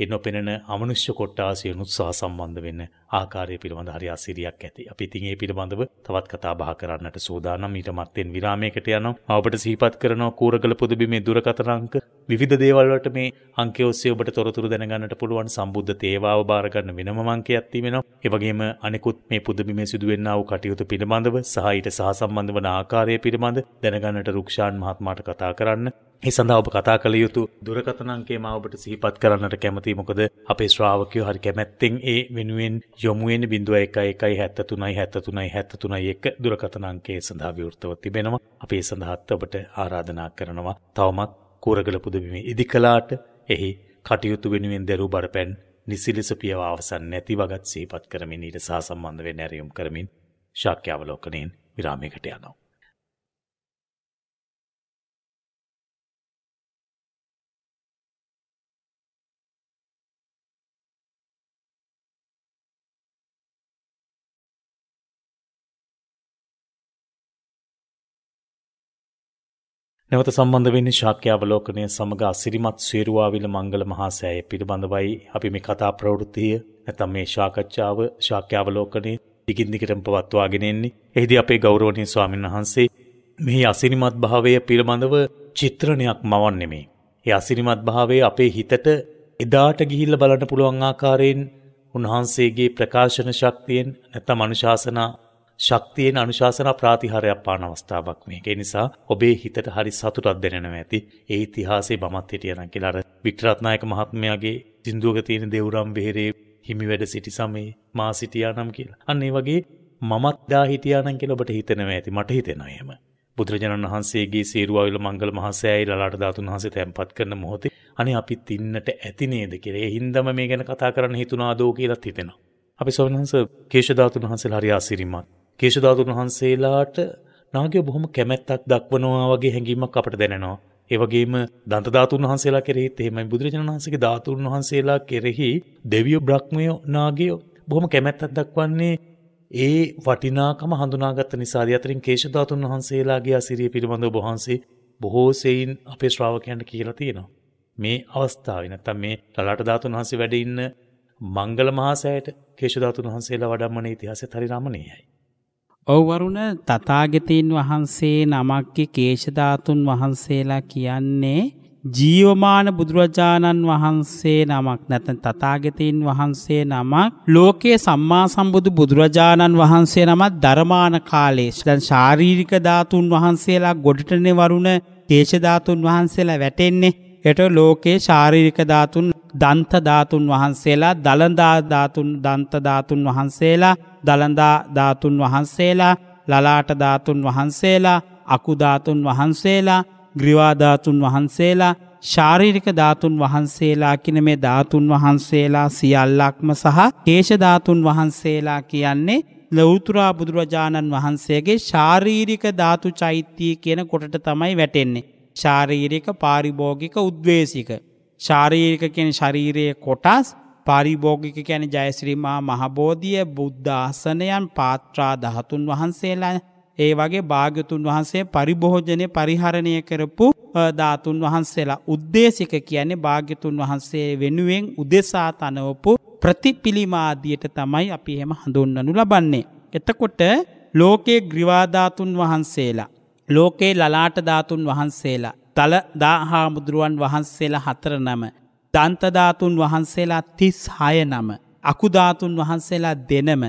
ඒ නොපෙනෙන අමනුෂ්‍ය කොට්ටාසියනුත් සහ සම්බන්ධ වෙන්න ආකාරය පිළිබඳ හරි අසිරියක් ඇති. අපි ඉතින් ඒ පිළිබඳව තවත් කතා බහ කරන්නට සූදානම්. ඊට මත්තෙන් විරාමයකට යනවා. මම ඔබට සිහිපත් කරනවා කූරගල පොදුබිමේ දුරකථන අංක විවිධ දේවල් වලට මේ අංකය ඔස්සේ ඔබට තොරතුරු දැනගන්නට පුළුවන් සම්බුද්ධ තේවාව බාර ගන්න වෙනම අංකයක් තියෙනවා. ඒ වගේම අනෙකුත් මේ පොදුබිමේ සිදුවෙනා වූ කටයුතු පිළිබඳව සහ ඊට සහ සම්බන්ධ වන ආකාරය පිළිබඳ දැනගන්නට රුක්ෂාන් මහත්මයාට කතා කරන්න. ඒ සඳහා ඔබ කතා කළ යුතු දුරකථන අංකය මා ඔබට සිහිපත් කරන්නට කැමතියි. මොකද අපේ ශ්‍රාවකයෝ හරි කැමැත්තෙන් ඒ වෙනුවෙන් යොමු වෙන 0111737731 දුරකථන අංකය සඳහා විවෘතව තිබෙනවා. අපේ සඳහාත් ඔබට ආරාධනා කරනවා. තවමත් කුරගල පුදබිමේ ඉදිකලාට එහි කටයුතු වෙනුවෙන් දරු බරපැන් නිසිලෙස පියව අවසන් නැති වගත් සිහිපත් කරමින් ඊට සහ සම්බන්ධ වෙන්න ඇරයුම් කරමින් ශාක්‍ය අවලෝකණයෙන් විරාමයකට යනවා. නැවත සම්බන්ධ වෙන්නේ ශාක්‍ය අවලෝකනය සමග අසිරිමත් සේරුවාවිල මංගල මහාසෑය පිළිබඳවයි අපි මේ කතා ප්‍රවෘත්තිය නැතම් මේ ශාකච්ඡාව ශාක්‍ය අවලෝකනයේ දිගින් දිගටම පවත්වාගෙන එන්නේ. එහිදී අපේ ගෞරවනීය ස්වාමීන් වහන්සේ මේ අසිරිමත් භාවය පිළිබඳව චිත්‍රණයක් මවන්නෙමේ. ඒ අසිරිමත් භාවය අපේ හිතට එදාට ගිහිල්ල බලන්න පුළුවන් ආකාරයෙන් උන්වහන්සේගේ ප්‍රකාශන ශක්තියෙන් නැත්නම් අනුශාසනා ශක්තියෙන් අනුශාසන ප්‍රාතිහාරයක් පාන අවස්ථාවක් මේක. ඒ නිසා ඔබේ හිතට හරි සතුටක් දැනෙනවා ඇති. ඒ ඉතිහාසයේ මමත් හිටියනම් කියලා අර වික්‍රත්නායක මහත්මයාගේ සින්දුවක තියෙන දේවරම් වෙහෙරේ හිමි වැඩ සිටි සමයේ මා සිටියානම් කියලා. අන්න ඒ වගේ මමත් දා හිටියානම් කියලා ඔබට හිතෙනවා ඇති. මට හිතෙනවා එහෙම. බුදුරජාණන් වහන්සේගේ සේරුවාවිල මංගල මහසෑයි ලලාට ධාතුන් වහන්සේ තැන්පත් කරන මොහොතේ අනේ අපිත් ඉන්නට ඇති නේද කියලා. ඒ හින්දම මේ ගැන කතා කරන්න හිතුණාදෝ කියලාත් හිතෙනවා. අපි සෝමනහස කේශ ධාතුන් වහන්සේලා හරි ආශිර්වාද කේශධාතුන් වහන්සේලාට නාගයෝ බොහොම කැමැත්තක් දක්වනවා වගේ හැඟීමක් අපට දැනෙනවා. ඒ වගේම දන්ත ධාතුන් වහන්සේලා කෙරෙහිත් එහෙමයි බුදුරජාණන් වහන්සේගේ ධාතුන් වහන්සේලා කෙරෙහි දෙවියෝ බ්‍රහ්මයෝ නාගයෝ බොහොම කැමැත්තක් දක්වන්නේ ඒ වටිනාකම හඳුනාගත්ත නිසාද අතරින් කේශධාතුන් වහන්සේලාගේ අසිරිය පිළිබඳව වහන්සේ බොහෝ සෙයින් අපේ ශ්‍රාවකයන්ට කියලා තියෙනවා. මේ අවස්ථාවේ නැත්තම් මේ ලලාට ධාතුන් වහන්සේ වැඩ ඉන්න මංගල මහසෑයට කේශධාතුන් වහන්සේලා වඩම්මන ඉතිහාසය පරිරාමණීයයි. ඔව් වරුණ තථාගතයන් වහන්සේ නමක්ගේ කේශ ධාතුන් වහන්සේලා කියන්නේ ජීවමාන බුදුරජාණන් වහන්සේ නමක් නැත්නම් තථාගතයන් වහන්සේ නමක් ලෝකේ සම්මා සම්බුදු බුදුරජාණන් වහන්සේ නමක් ධර්මාන කාලේ දැන් ශාරීරික ධාතුන් වහන්සේලා ගොඩටනේ වරුණ කේශ ධාතුන් වහන්සේලා වැටෙන්නේ එට ලෝකේ ශාරීරික ධාතුන් දන්තධාතුන් වහන්සේලා දළදාධාතුන් දන්තධාතුන් වහන්සේලා දළදාධාතුන් වහන්සේලා ලලාටධාතුන් වහන්සේලා අකුධාතුන් වහන්සේලා ග්‍රිවාධාතුන් වහන්සේලා ශාරීරික ධාතුන් වහන්සේලා කින මේ ධාතුන් වහන්සේලා සියල්ලක්ම සහ කේශධාතුන් වහන්සේලා කියන්නේ ලෞතුරා බුදුරජාණන් වහන්සේගේ ශාරීරික ධාතු චෛත්‍යය කියන කොටට තමයි වැටෙන්නේ. ශාරීරික පාරිභෝගික උද්වේසික. ශාරීරික කියන ශරීරයේ කොටස් පරිභෝගික කැන ජයශ්‍රීමා මහබෝධිය බුද්ධාසනයන් පාත්‍රා දහතුන් වහන්සේලා ඒ වගේ භාගතුන් වහන්සේ පරිභෝජනය පරිහරණය කරපු ධාතුන් වහන්සේලා උද්දේශික කියන්නේ භාග්‍යතුන් වහන්සේ වෙනුවෙන් උදෙසා තනවපු ප්‍රතිපිලිමාදියට තමයි අපි එහෙම හඳුන්වනු ලබන්නේ. එතකොට ලෝකේ ග්‍රිවාධාතුන් වහන්සේලා. ලෝකේ ලලාට ධාතුන් වහන්සේලා. දලදා හාමුදුරුවන් වහන්සේලා හතර නම. දන්තධාතුන් වහන්සේලා තිස් හය නම. අකුධාතුන් වහන්සේලා දෙනම.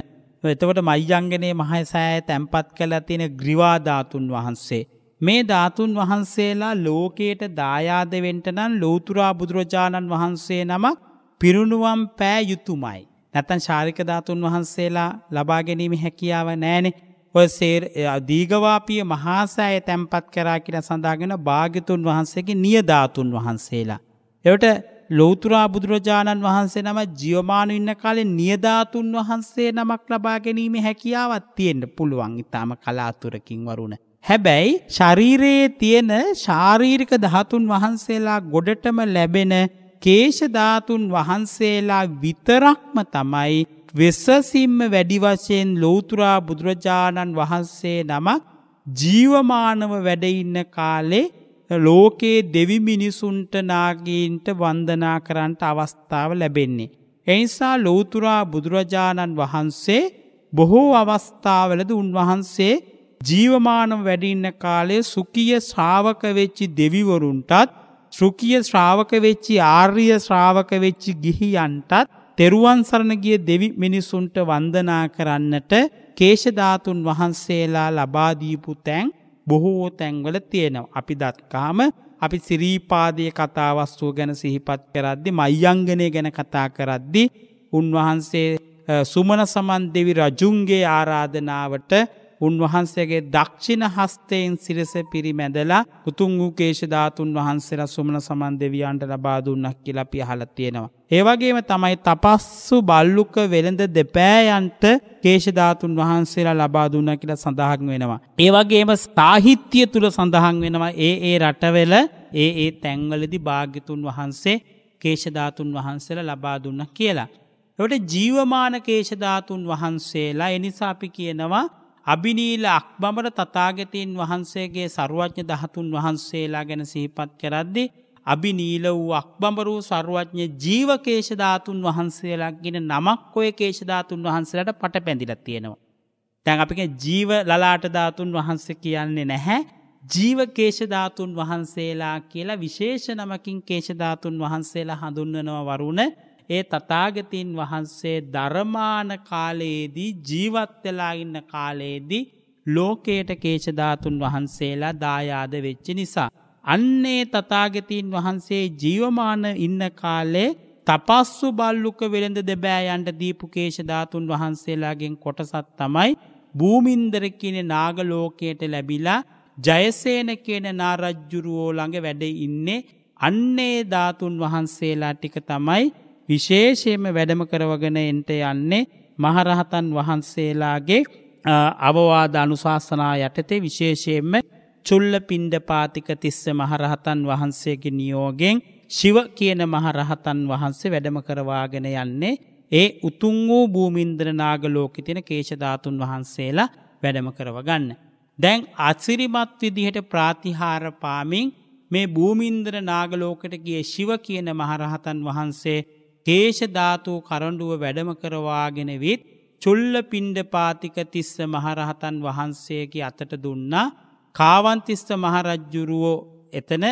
එතකොට මයිජංගනයේ මහසෑය තැන්පත් කළ තියෙන ග්‍රිවාධාතුන් වහන්සේ. මේ ධාතුන් වහන්සේලා ලෝකයට දායාදවෙන්ටනන් ලෝතුරා බුදුරජාණන් වහන්සේ නමක් පිරුණුවම් පෑ යුතුමයි. නැතන් ශාරික ධාතුන් වහන්සේලා ලබා ගැනීම හැකියාව නෑනේ ඔය දීගවාපිය මහාසෑය තැන්පත් කරා කියල සඳාගෙන භාගිතුන් වහන්සේගේ නියධාතුන් වහන්සේලා. එවට ලෝතුරා බුදුරජාණන් වහන්සේ නම ජියමානු ඉන්න කාලේ නියධාතුන් වහන්සේ නමක් ලබා ගැනීම හැකියාවත් තියෙන්ට පුළුවන් ඉතාම කලාතුරකින් වරුණ. හැබැයි ශරීරයේ තියෙන ශාරීරික දහතුන් වහන්සේලා ගොඩටම ලැබෙන කේෂධාතුන් වහන්සේලා විතරක්ම තමයි වෙස්සසිම්ම වැඩි වශයෙන් ලෝතුරා බුදුරජාණන් වහන්සේ නමක් ජීවමානව වැඩඉන්න කාලේ ලෝකයේ දෙවි මිනිසුන්ට නාගීන්ට වන්දනා කරන්නට අවස්ථාව ලැබෙන්නේ. එනිසා ලෝතුරා බුදුරජාණන් වහන්සේ බොහෝ අවස්ථාවලද උන්වහන්සේ ජීවමානව වැඩින්න කාලේ සුකිය ශ්‍රාවකවෙච්චි දෙවිවරුන්ටත් ශෘකිය ශ්‍රාවකවෙච්චි ආර්ය ශ්‍රාවකවෙච්චි ගිහියන්ටත් තෙරුවන් සරණ ගිය දෙවි මිනිසුන්ට වන්දනා කරන්නට කේශධාතුන් වහන්සේලා ලබා දීපු තැන් බොහෝ තැන්වල තියෙනවා. අපි දත්කාම අපි සිරීපාදය කතාවස්තුව ගැන සිහිපත් කරද්දි මයිංගනය ගැන කතා කරද්දි උන්වහන්සේ සුමන සමන් දෙවි රජුන්ගේ ආරාධනාවට උන්වහන්සේගේ දක්ෂිණ හස්තයෙන් සිරස පිරිමැදලා උතුන් වූ කේශධාතුන් වහන්සේලා සුමන සමන් දෙවියන්ට ලබා දුන්නක් කියලා අපි අහලා තියෙනවා. ඒ වගේම තමයි තපස්සු බල්ලුක වෙළඳ දෙපෑයන්ට කේශධාතුන් වහන්සේලා ලබා දුන්නා කියලා සඳහන් වෙනවා. ඒ වගේම සාහිත්‍ය තුල සඳහන් වෙනවා ඒ ඒ රටවල ඒ ඒ තැන්වලදී භාග්‍යතුන් වහන්සේ කේශධාතුන් වහන්සේලා ලබා දුන්නා කියලා. එතකොට ජීවමාන කේශධාතුන් වහන්සේලා එනිසා අපි කියනවා අභිනීල අක්බමර තතාගතයන් වහන්සේගේ සරුවඥ දහතුන් වහන්සේලා ගැන සිහිපත් කරද්දි. අභිනීල වූ අක්බඹරූ සරුවඥ ජීවකේෂධාතුන් වහන්සේලක් ගෙන නමක් ඔය කේෂධාතුන් වහන්සේලට පට පැඳිල තියෙනවා. තැන් අපික ජීව ලලාටධාතුන් වහන්සේ කියන්නේ නැහැ. ජීවකේෂධාතුන් වහන්සේලා කියලා විශේෂ නමකින් කේෂධාතුන් වහන්සේලා හඳුන්වනව වරුණ ඒ තතාගතින් වහන්සේ ධර්මාන කාලයේදී ජීවත්වෙලාඉන්න කාලයේදී ලෝකයට කේශධාතුන් වහන්සේලා දායාද වෙච්චි නිසා. අන්නේ තතාගතින් වහන්සේ ජීවමාන ඉන්න කාලේ තපස්සු බල්ලුක වෙළඳ දෙබෑයන්ට දීපු කේශධාතුන් වහන්සේලාගෙන් කොටසත් තමයි භූමින්දර කියන නාගලෝකයට ලැබිලා ජයසේන කියන නාරජ්ජුරුවෝ ළඟ වැඩ ඉන්නේ අන්නේ ධාතුන් වහන්සේලා ටික තමයි විශේෂයෙන්ම වැඩම කරවගෙන එන්ට යන්නේ මහරහතන් වහන්සේලාගේ අවවාද අනුශාසනා යටතේ විශේෂයෙන්ම චුල්ල පින්ඩ පාතික තිස්ස මහරහතන් වහන්සේගේ නියෝගෙන් ශිව කියන මහරහතන් වහන්සේ වැඩම කරවාගෙන යන්නේ ඒ උතුන් වූ භූමින්ද්‍රනාග ලෝකෙ තින කේෂධාතුන් වහන්සේලා වැඩම කරවගන්න. දැන් අසිරිමත් විදිහට ප්‍රාතිහාර පාමින් මේ භූමින්ද්‍ර නාගලෝකට ගිය ශිව කියන මහරහතන් වහන්සේ කේශධාතූ කරඩුව වැඩම කරවාගෙන වෙත් චුල්ල පින්ඩපාතික තිස්ස මහරහතන් වහන්සේකි අතට දුන්නා කාවන්තිස්ස මහරජ්ජුරුවෝ එතන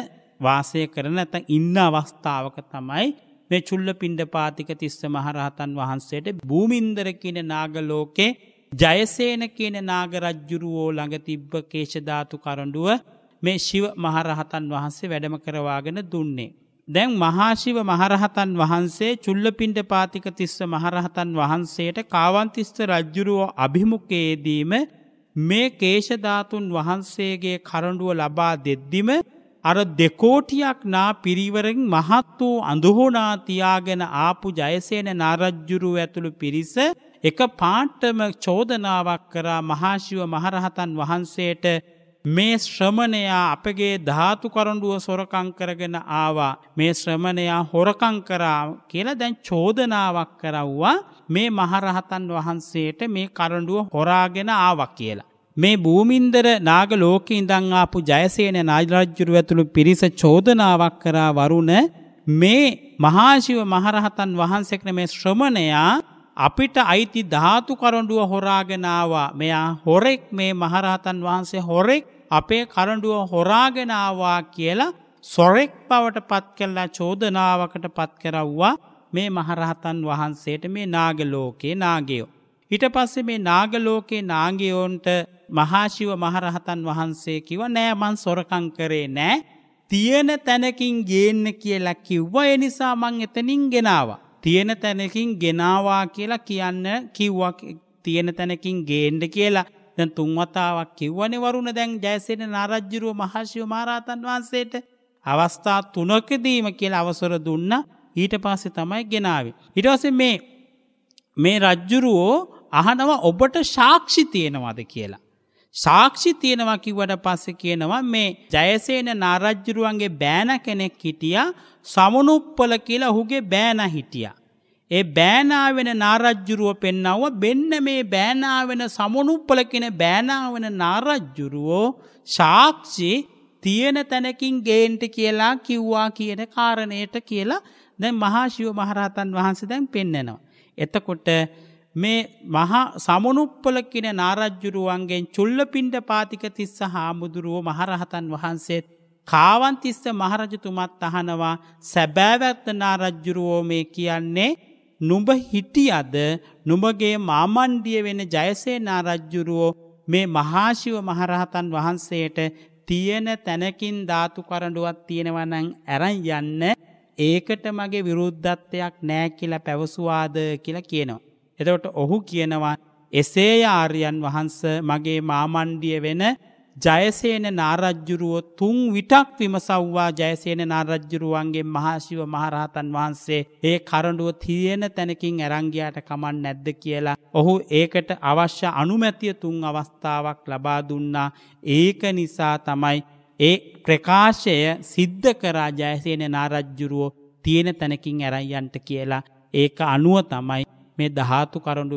වාසය කරන ඇත ඉන්න අවස්ථාවක තමයි මේ චුල්ල පින්ඩපාතික තිස්ස මහරහතන් වහන්සේට භූමින්දර කියන නාගලෝකේ ජයසේන කියන නාගරජ්ජුරුවෝ ළඟ තිබ්බ කේශධාතු කරඩුව මේ ශිව මහරහතන් වහන්සේ වැඩම කරවාගෙන දුන්නේ. දැන් මහාශිව මහරහතන් වහන්සේ චුල්ලපින්ඩ පාතික තිස්ස මහරහතන් වහන්සේට කාවන්තිස්ස රජ්ජුරුවෝ අභිමුකයේදීම මේ කේශධාතුන් වහන්සේගේ කරඩුව ලබා දෙද්දිම අර දෙකෝටියක් නා පිරිවරෙන් මහත් වූ අඳුහෝනා තියාගෙන ආපු ජයසේන නාරජ්ජුරුව ඇතුළු පිරිස එක පාට්ටම චෝදනාවක් කරා මහාශිව මහරහතන් වහන්සේට මේ ශ්‍රමණයා අපගේ ධාතු කරඩුව සොරකං කරගෙන ආවා මේ ශ්‍රමණයා හොරකං කරා කියලා දැන් චෝදනාවක් කරව්වා මේ මහරහතන් වහන්සේට මේ කරඩුව හොරාගෙන ආවක් කියලා. මේ භූමින්දර නාග ලෝක ඉඳං ආපු ජයසේන නාජරජ්ජුරු ඇතුළු පිරිස චෝදනාවක් කරා වරුණ මේ මහාශිව මහරහතන් වහන්සේකන මේ ශ්‍රමණයා අපිට අයිති ධාතු කරඬුව හොරාගෙන ආවා. මෙයා හොරෙක් මේ මහරහතන් වහන්සේ හොරෙක් අපේ කරඬුව හොරාගෙන ආවා කියලා සොරෙක් බවට පත් කළා චෝදනාවකට පත් කරවුවා මේ මහරහතන් වහන්සේට මේ නාග ලෝකේ නාගයෝ. ඊට පස්සේ මේ නාග ලෝකේ නාගයෝන්ට මහාශිව මහරහතන් වහන්සේ කිව නෑ මං සොරකම් කරේ නෑ තියෙන තැනකින් ගේන්න කියලා කිව්වා ඒ නිසා මං එතනින් ගෙනාවා. තියෙන තැනකින් ගෙනවා කියලා කියන්න කිව්වක් තියෙන තැනකින් ගේන්ඩ කියලා දැන් තුන්වතාවක් කිව්වනේ වරුණ දැන් ජයසෙන නාරජ්ජුරුව මහර්ෂිව මහරහතන් වහන්සේට අවස්ථා තුනකදීම කියලා අවසර දුන්න ඊට පස්සේ තමයි ගෙනාවේ. ඊට පස්සේ මේ මේ රජ්ජුරුවෝ අහනවා ඔබට සාක්ෂි තියෙනවද කියලා. සාක්ෂි තියෙනවා කිව්වට පස්සේ කියනවා මේ ජයසේන නාරජ්ජුරුවන්ගේ බෑන කෙනෙක් හිටියා සමනුප්පල කියලා ඔහුගේ බෑන හිටියා. ඒ බෑනාවෙන නාරජ්ජුරුව පෙන්නව බෙන්න මේ බෑනාවෙන සමනුප්පල කෙන බෑනාවෙන නාරජ්ජුරුවෝ ශාක්ෂි තියෙන තැනකින් ගේන්ට කියලා කිව්වා කියන කාරණයට කියලා දැන් මහාශිව මහරහතන් වහන්සේ දැන් පෙන්නනවා. එතකොට මේ මහා සමනුප්පල කියන නාරජ්ජුරුවන්ගෙන් චුල්ලපින්ඩ පාතික තිස්ස හාමුදුරුව මහරහතන් වහන්සේත් කාවන්තිස්ස මහරජතුමත් අහනවා සැබෑවැත්ත නාරජ්ජුරුවෝ මේ කියන්නේ නුඹ හිටියද නුඹගේ මාමණ්ඩිය වෙන ජයසේනා රජ්ජුරුවෝ මේ මහාශිව මහරහතන් වහන්සේට තියෙන තැනකින් ධාතු කරඩුවත් තියෙනවනං ඇරන් යන්න ඒකට මගේ විරුද්ධත්වයක් නෑ කියලා පැවසුවාද කියලා කියනවා. එතකොට ඔහු කියනවා එසේය ආර්යන් වහන්ස මගේ මාමණ්ඩිය වෙන ජයසේන නාරජ්ජුරුව තුන් විටක් විමසව්වා ජයසේන නාරජ්ජුරුවන්ගේ මහාශිව මහරහතන් වහන්සේ ඒ කරඩුව තියෙන තැනකින් ඇරංගයාට කමන් නැද්ද කියලා. ඔහු ඒකට අවශ්‍ය අනුමැතිය තුන් අවස්ථාවක් ලබා දුන්නා ඒක නිසා තමයි ඒ ප්‍රකාශය සිද්ධ කරා ජයසේන නාරජ්ජුරුවෝ තියෙන තැනකින් ඇරයියන්ට කියලා ඒක අනුව තමයි මේ ධාතු කරඩු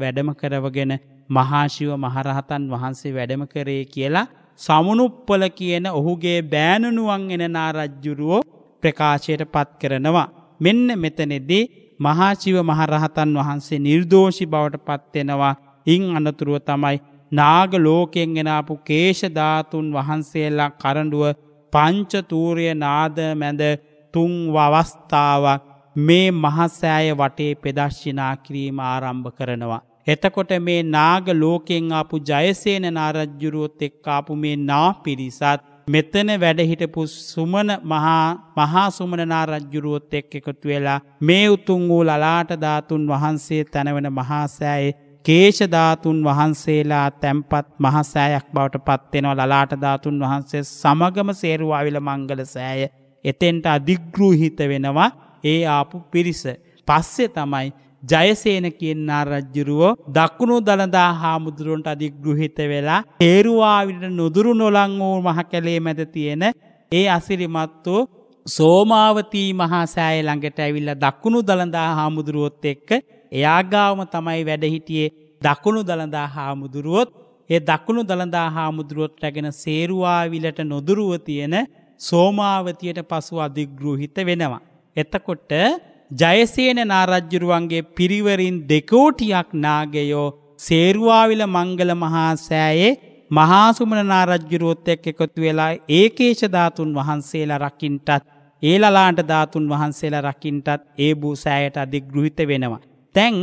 වැඩම කරවගෙන මහාශිව මහරහතන් වහන්සේ වැඩම කරේ කියලා සමනුප්පල කියන ඔහුගේ බෑණනුවන් එන නාරජ්ජුරුවෝ ප්‍රකාශයට පත් කරනවා. මෙන්න මෙතනෙදී මහාශිව මහරහතන් වහන්සේ නිර්දෝෂි බවට පත්වෙනවා ඉං අනතුරුව තමයි නාග ලෝකෙන් එෙනපු කේෂධාතුන් වහන්සේලා කරඩුව පංචතූරය නාද මැද තුන් වවස්ථාවක් මේ මහසෑය වටේ ප්‍රදශ්චිනා කිරීම ආරම්භ කරනවා. එතකොට මේ නාග ලෝකෙන් ආපු ජයසේන නාරජ්ජුරුවොත් එක්කාපු මේ නා පිරිසත් මෙතන වැඩහිටපු සුමන මහා සුමනනා රජ්ජුරුවොත් එක් එකතු වෙලා මේ උතුන් වූ ලලාට ධාතුන් වහන්සේ තැනවන මහාසෑයේ කේෂධාතුන් වහන්සේලා තැම්පත් මහසෑයක් බවට පත්වෙනවා ලලාට ධාතුන් වහන්සේ සමගම සේරුවාවිල මංගල සෑය එතෙන්ට අධිග්‍රූහිත වෙනවා ඒ ආපු පිරිස. පස්සෙ තමයි ජයසේන කියන්නා රජ්ජුරුවෝ දක්කුණු දළදා හාමුදුරුවන්ට අධිගෘහිත වෙලා තේරුවාවිට නොදුරු නොලං වූ මහකැලේ මැද තියෙන ඒ අසිරිමත් වූ සෝමාවතී මහා සෑය ළඟට ඇවිල්ලා දක්කුණු දළදා හාමුදුරුවොත් එක්ක එයාගාවම තමයි වැඩහිටියේ දකුණු දළදා හාමුදුරුවොත් ඒ දකුණු දළදා හාමුදුරුවොත් රැගෙන සේරුවාවිලට නොදුරුව තියෙන සෝමාවතියට පසු අධිගෘහිත වෙනවා. එතකොට ජයසේන නාරජ්ජුරුවන්ගේ පිරිවරින් දෙකෝටියක් නාගයෝ සේරුවාවිල මංගල මහා සෑයේ මහාසුමන නාරජ්ජුරුවොත් එක් එකතු වෙලා ඒකේෂ ධාතුන් වහන්සේලා රකින්ටත් ඒ ලලාට ධාතුන් වහන්සේලා රකින්ටත් ඒ බූසෑයට අධිගෘහිත වෙනවා. තැන්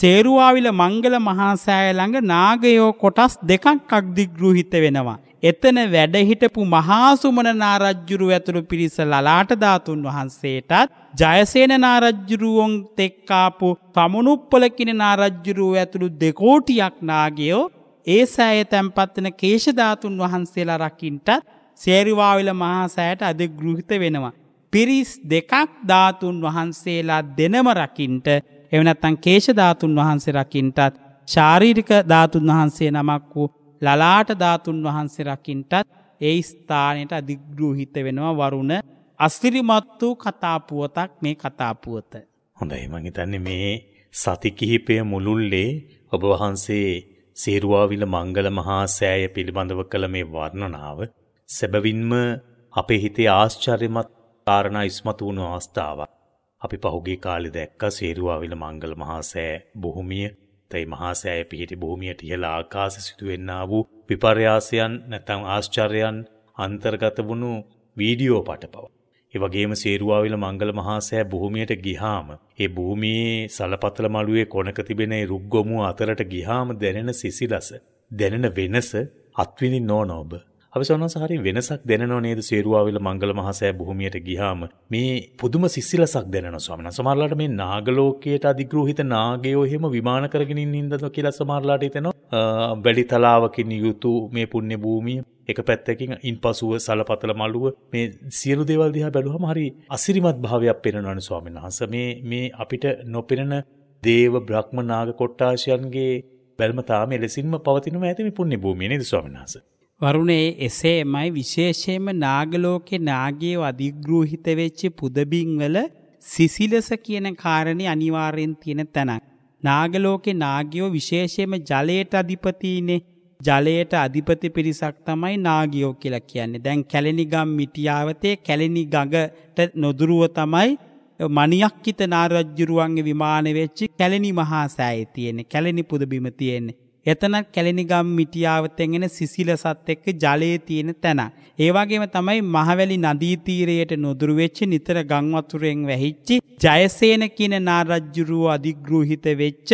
සේරුවාවිල මංගල මහාසෑය ළඟ නාගයෝ කොටස් දෙකක් අධිගෘහිත වෙනවා. එතන වැඩහිටපු මහාසුමනනාරජ්ජුරු ඇතුළු පිරිස ලලාට ධාතුන් වහන්සේටත් ජයසේන නාරජ්ජුරුවොන් තෙක්කාපු තමුණුප්පලකින නාරජ්ජුරුව ඇතුළු දෙකෝටියක් නාගයෝ ඒ සෑය තැන්පත්වන කේෂධාතුන් වහන්සේලා රකින්ටත් සේරිවාවිල මහාසෑයට අද ගෘහිත වෙනවා. පිරිස් දෙකක් ධාතුන් වහන්සේලා දෙනම රකින්ට එවනත්තන් කේෂධාතුන් වහන්සේ රකින්ටත් ශාරීරික ධාතුන් වහන්සේ නමක් වූ ලලාට ධාතුන් වහන්සේ රකින්ටත් ඒ ස්ථානයට අධිග්‍රූහිත වෙනවා වරුණ අස්තිරිමත් වූ කතාපුවතක් මේ කතාපුවත. හොඳයි මං හිතන්නේ මේ සති කිහිපය මුළුල්ලේ ඔබ වහන්සේ සේරුවාවිල මංගල මහා සෑය පිළිබඳව කළ මේ වර්ණනාව සැබවින්ම අපේ හිතේ ආශ්චර්යමත් කාරණා ඉස්මතු වුණු අවස්ථාවක්. අපි පහුගේ කාලේ දැක්ක සේරුවාවිල මංගල මහා සෑ බොහොමිය ඇතැයි මහාසෑය පිහිටි භූමියට ඉහළ ආකාශ සිදුවෙන්නා වූ විපර්යාසයන් නැතම් ආශ්චර්යයන් අන්තර්ගත වුණු වීඩියෝ පටපව. එවගේම සේරුවාවිල මංගල මහාසෑ භූමියට ගිහාම ඒ භූමියේ සලපතල මළුවේ කොනක තිබෙන ඒ රුක්ගොමුව අතරට ගිහාම දැනෙන සිසිලස දැනෙන වෙනස අත්විඳින්න ඕන ඔබ. අපි සෝනස් හරි වෙනසක් දැනෙනව නේද සේරුවාවිල මංගල මහසෑ භූමියට ගිහාම මේ පුදුම සිසිලසක් දැනෙනවා ස්වාමීන් සමහරලාට මේ නාගලෝකයට අධිග්‍රෝහිත නාගයෝ එහෙම විමාන කරගෙන ඉන්න හින්දාද කියලා සමහරලාට හිතෙනවා බැලි තලාවකින් යුතු මේ පුණ්‍ය භූමිය එක පැත්තකින් ඉන් පසුව සලපතල මළුව මේ සියලු දේවල් දිහා බැලුවම හරි අසිරිමත් භාවයක් පෙනෙනවන ස්වාමීන් වහන්සේ මේ මේ අපිට නොපෙනෙන දේව බ්‍රහ්ම නාග කොට්ටාශයන්ගේ බැල්ම තාම එලෙසින්ම පවතිනවා ඇති මේ පුණ්‍ය භූමිය නේද ස්වාමීන් වහන්සේ වරුණේ එසේමයි විශේෂයෙන්ම නාගලෝකේ නාගයේ අධිග්‍රෝහිත වෙච්ච පුදබිම්වල සිසිලස කියන කාරණේ අනිවාර්යෙන් තියෙන තැනක්. නාගලෝකේ නාගයෝ විශේෂයෙන්ම ජලයට අධිපතිනේ. ජලයට අධිපති පිරිසක් තමයි නාගයෝ කියලා කියන්නේ. දැන් කැලණිගම් මිටියාවතේ කැලණි ගඟට නොදුරුව තමයි මණියක්කිත නාරජ්ජුරුවන්ගේ විමාන වෙච්ච කැලණි මහා සෑයේ තියෙන කැලණි පුදබිම තියෙන්නේ. එතනත් කැලණිගම් මිටියාවතෙන් එන සිසිලසත් එක්ක ජලයේ තියෙන තැන. ඒ වගේම තමයි මහවැලි නදී තීරයට නොදුරු වෙච්ච නිතර ගම් වතුරෙන් වැහිච්ච ජයසේන කියන නාරජ්ජුරුව අධිග්‍රහිත වෙච්ච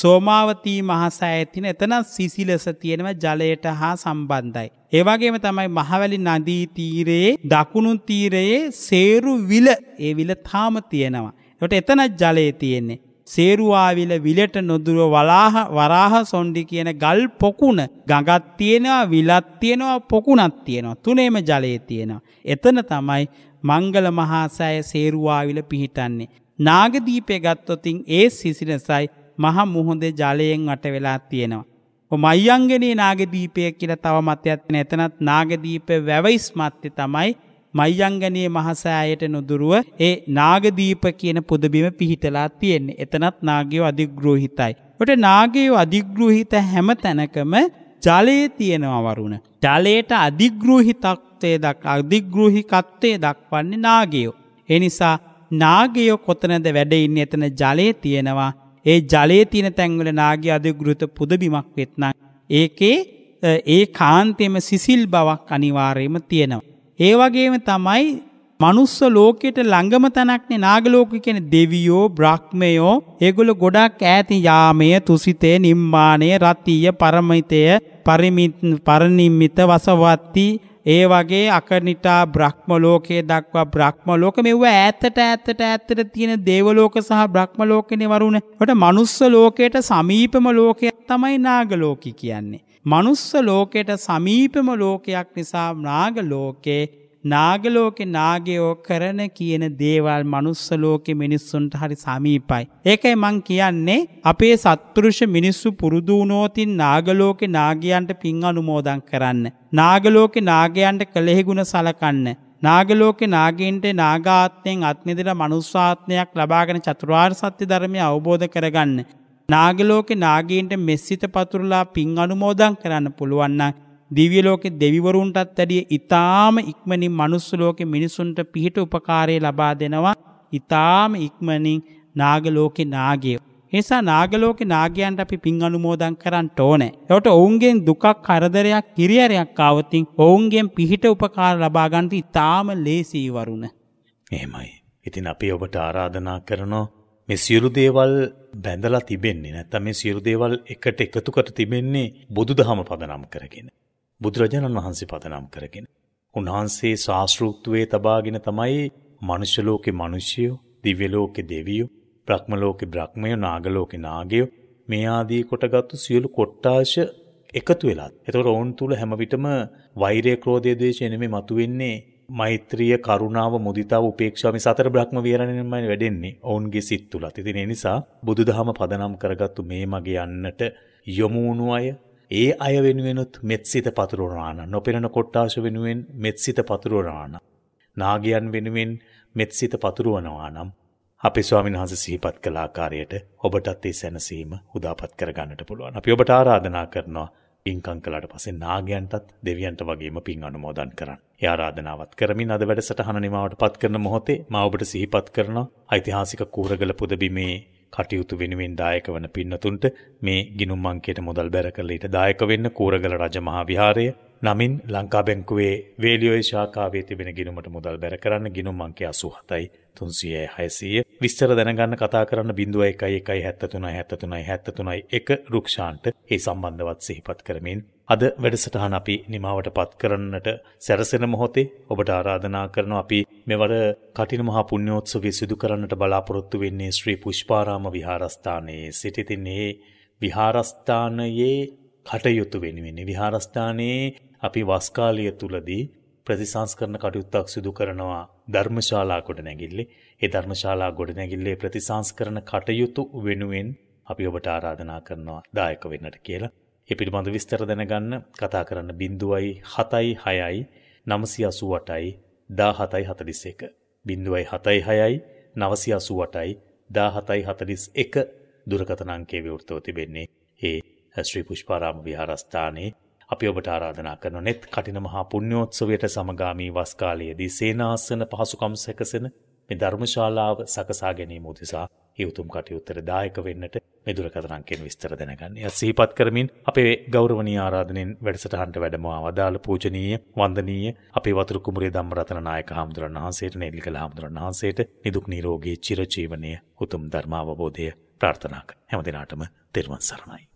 සෝමාවතී මහසෑය තියෙන එතන සිසිලස තියෙනවා ජලයට හා සම්බන්ධයි. ඒ වගේම තමයි මහවැලි නදී තීරයේ දකුණු තීරයේ සේරු විල ඒ විල තාම තියෙනවා. ඒකට එතන ජලයේ තියෙන්නේ. සේරුවාවිල විලට නොදුර වලාහ වරාහ සොන්ඩි කියන ගල් පොකුණ ගඟත් තියෙනවා විලත් තියෙනවා පොකුණක් තියෙනවා තුනේම ජලයේ තියෙනවා. එතන තමයි මංගල මහාසෑය සේරුවාවිල පිහිටන්නේ. නාගදීපය ගත්තොතින් ඒ සිසිනසයි මහ මුහොඳේ ජලයෙන් වට වෙලා තියෙනවා. මයියංගනේ නාගදීපය කියලා තව මතයක් නැතනත් නාගදීපය වැව ඉස්මත්ති තමයි මයියංගනයේ මහසෑයට නොදුරුව ඒ නාගදීප කියන පුදබිම පිහිටලා තියෙන්නේ. එතනත් නාගයෝ අධිග්‍රෝහිතයි. ඔට නාගයෝ අධිග්‍රෝහිත හැම තැනකම ජලයේ තියෙනවා වරුණ. ජලයට අධිග්‍රෝහිතත්වය දක් අධිග්‍රෝහිකත්වය දක්වන්නේ නාගයෝ. එනිසා නාගයෝ කොතනද වැඩඉන්න එතන ජලය තියෙනවා. ඒ ජලයේ තියෙන තැන්වල නාගේ අධිගෘත පුදබිමක් වෙත්නම්. ඒකේ ඒ කාන්තෙම සිසිල් බවක් අනිවාර්යම තියෙනවා. ඒ වගේම තමයි මනුස්ස ලෝකෙට ළඟම තැනක්නේ නාගලෝක කියන්නේ දෙවියෝ බ්‍රහ්මයෝ ඒගොල්ලෝ ගොඩක් ඈති යාමය තුසිතේ නිම්මාණය රතිය පරමිතය පරිමිත් පරිනිම්මිත වසවත්ති ඒ වගේ අකනිටා බ්‍රහ්ම ලෝකයේ දක්වා බ්‍රහ්ම ලෝක මෙව ඈතට ඈතට ඈතට තියෙන දේව ලෝක සහ බ්‍රහ්ම ලෝකනේ වරුණ. කොට මනුස්ස ලෝකයට සමීපම ලෝකයක් තමයි නාග ලෝකී කියන්නේ. මනුස්ස ලෝකයට සමීපම ලෝකයක් නිසා නාග ලෝකේ නාගලෝකෙ නාගයෝ කරන කියන දේවල් මනුස්ස ලෝකෙ මිනිස්සුන්ට හරි සමීපයි. ඒකයි මං කියන්නේ අපේ සත්පුරුෂ මිනිස්සු පුරුදු වුණෝතින් නාගලෝකෙ නාගයන්ට පින් අනුමෝදන් කරන්න. නාගලෝකෙ නාගයන්ට කළෙහි ගුණ සලකන්න. නාගලෝකෙ නාගීන්ට නාගාත්මයෙන් අත්නිදිර මනුස්සාත්මයක් ලබාගෙන චතුරාර් සත්‍ය ධර්මය අවබෝධ කරගන්න. නාගලෝකෙ නාගීන්ට මෙස්සිත පතුරලා පින් අනුමෝදන් කරන්න පුළුවන්න. දිවියලෝකෙ දෙවිවරුන්ටත් වැඩිය ඉතාම ඉක්මනින් මනුස්සලෝකෙ මිනිසුන්ට පිහිට උපකාරය ලබා දෙනවා ඉතාම ඉක්මනින් නාගලෝකෙ නාගයෝ. එසා නාගලෝක නාගයන්ට අපි පින් අනුමෝදන් කරන්න ඕනෑ. එවට ඔවුන්ගෙන් දුකක් කරදරයක් කිරියරයක් ආවතින් ඔවුන්ගෙන් පිහිට උපකාර ලබාගන්ට ඉතාම ලේසීවරුණ. එහෙමයි. ඉතින් අපි ඔබට ආරාධනා කරනෝ මේ සියලු දේවල් බැඳලා තිබෙන්නේ නැත්තම් මේ සියලු දේවල් එකට එකතු කර තිබෙන්නේ බුදුදහම පදනම් කරගෙන. බුදුරජාණන් වහන්සේ පදනම් කරගෙන. උන්වහන්සේ ශාස්ත්‍රෘත්වයේ තබාගෙන තමයි මනුෂ්‍ය ලෝකේ මිනිසියෝ, දිව්‍ය ලෝකේ දෙවියෝ, බ්‍රහ්ම ලෝකේ බ්‍රහ්මයෝ, නාග ලෝකේ නාගයෝ මේ ආදී කොටගත්තු සියලු කොට්ටාශ එකතු වෙලා. එතකොට ඔවුන් තුල හැම විටම වෛරය, ක්‍රෝධය, ද්වේෂය නෙමෙයි මතුවෙන්නේ මෛත්‍රිය කරුණාව මුදිතාව උපේක්ෂාව මේ සතර බ්‍රහ්ම විහරණයෙන්මයි වැඩෙන්නේ ඔවුන්ගේ සිත් තුලත්. ඉතින් ඒ නිසා බුදුදහම පදනම් කරගත්තු මේ මගේ යන්නට යොමු වුණු අය ඒ අය වෙනුවෙනුත් මෙත්සිත පතුරවනාන නොපෙනෙන කොට්ටාශ වෙනුවෙන් මෙත්සිත පතුරවනාන නාගයන් වෙනුවෙන් මෙත්සිත පතුරවනවා නම් අපේ ස්වාමීන් වහන්සේ සිහිපත් කළ ආකාරයට ඔබටත් ඒ සැනසීම උදාපත් කරගන්නට පුළුවන්. අපි ඔබට ආරාධනා කරනවා පින්කම් කළාට පස්සේ නාගයන්ටත් දෙවියන්ට වගේම පින් අනුමෝදන් කරන්න. ඒ ආරාධනාවත් කරමින් අද වැඩසටහන නිමවටපත් කරන මොහොතේ මා ඔබට සිහිපත් කරන ඓතිහාසික කූරගල පුදබිමේ කටයුතු වෙනුවෙන් දායක වන පින්නතුන්ට මේ ගිනුම් අංකයට මුදල් බැර කරලා ඊට දායක වෙන්න කූරගල රජමහා විහාරය නමින් ලංකා බැංකුවේ වේලියෝයේ ශාඛාවේ තිබෙන ගිණුමට මුදල් බැර කරන්න ගිණුම් අංකය 87යි තුන්සිය හයසය විස්තර දැනගන්න කතා කරන්න බිඳුව එකයි එකයි හැත්තතුනයි හැත්තතුනයි හැත්තතුනයි එක රුක්ෂාන්ට ඒ සම්බන්ධවත් සිහිපත් කරමින් අද වැඩසටහන අපි නිමාවට පත් කරන්නට සැරසෙන මොහොතේ ඔබට ආරාධනා කරන අපි මෙවර කටින මහා පුණ්‍යෝත්සවය සිදු කරන්නට බලාපොරොත්තු වෙන්නේ ශ්‍රී පුෂ්පාරාම විහාරස්ථානයේ සිටිතින්නේ විහාරස්ථානයේ කටයුතු වෙනුවෙන්නේ විහාරස්ථානයේ අපි වස්කාලය තුලදී ප්‍රතිසංස්කරණ කටයුත්තක් සිදු කරනවා ධර්මශාලා ගොඩනැගිල්ලේ. ඒ ධර්මශාලා ගොඩනැගිල්ලේ ප්‍රතිසංස්කරණ කටයුතු වෙනුවෙන් අපි ඔබට ආරාධනා කරනවා දායක වෙන්නට කියලා. ඒ පිළිබඳ විස්තර දැනගන්න කතා කරන්න 0යි 7යි 6යි 988යි 1741 බිඳුවයි හතයි හයයි නවසි අසුවටයි දාහතයි හතලිස් එක දුරකතනංකේ විවෘතව තිබෙන්නේ ඒ ඇස්ශ්‍රී පුෂ්පාරාම විහාරස්ථානයේ අපි ඔබට ආරාධනා කරන නෙත් කටින මහා පුණ්‍යෝත්සවයට සමගාමී වස් කාලයේදී සේනාසන පහසුකම් සැකසෙන මේ ධර්මශාලාව සකසා ගැනීම උදෙසා ඒ උතුම් කටයුත්තට දායක වෙන්නට මේ දුරකථන අංකයෙන් විස්තර දැනගන්න. එය සිහිපත් කරමින් අපේ ගෞරවනීය ආරාධනෙන් වැඩසටහනට වැඩමව අවදාළ පූජනීය වන්දනීය අපේ වතුරු කුමරේ ධම්මරතන නායක හාමුදුරන් වහන්සේට නෙල්ලිකල හාමුදුරන් වහන්සේට නිදුක් නිරෝගී චිරජීවනයේ උතුම් ධර්මාවබෝධය ප්‍රාර්ථනා කර හැම දිනාටම තෙරුවන් සරණයි.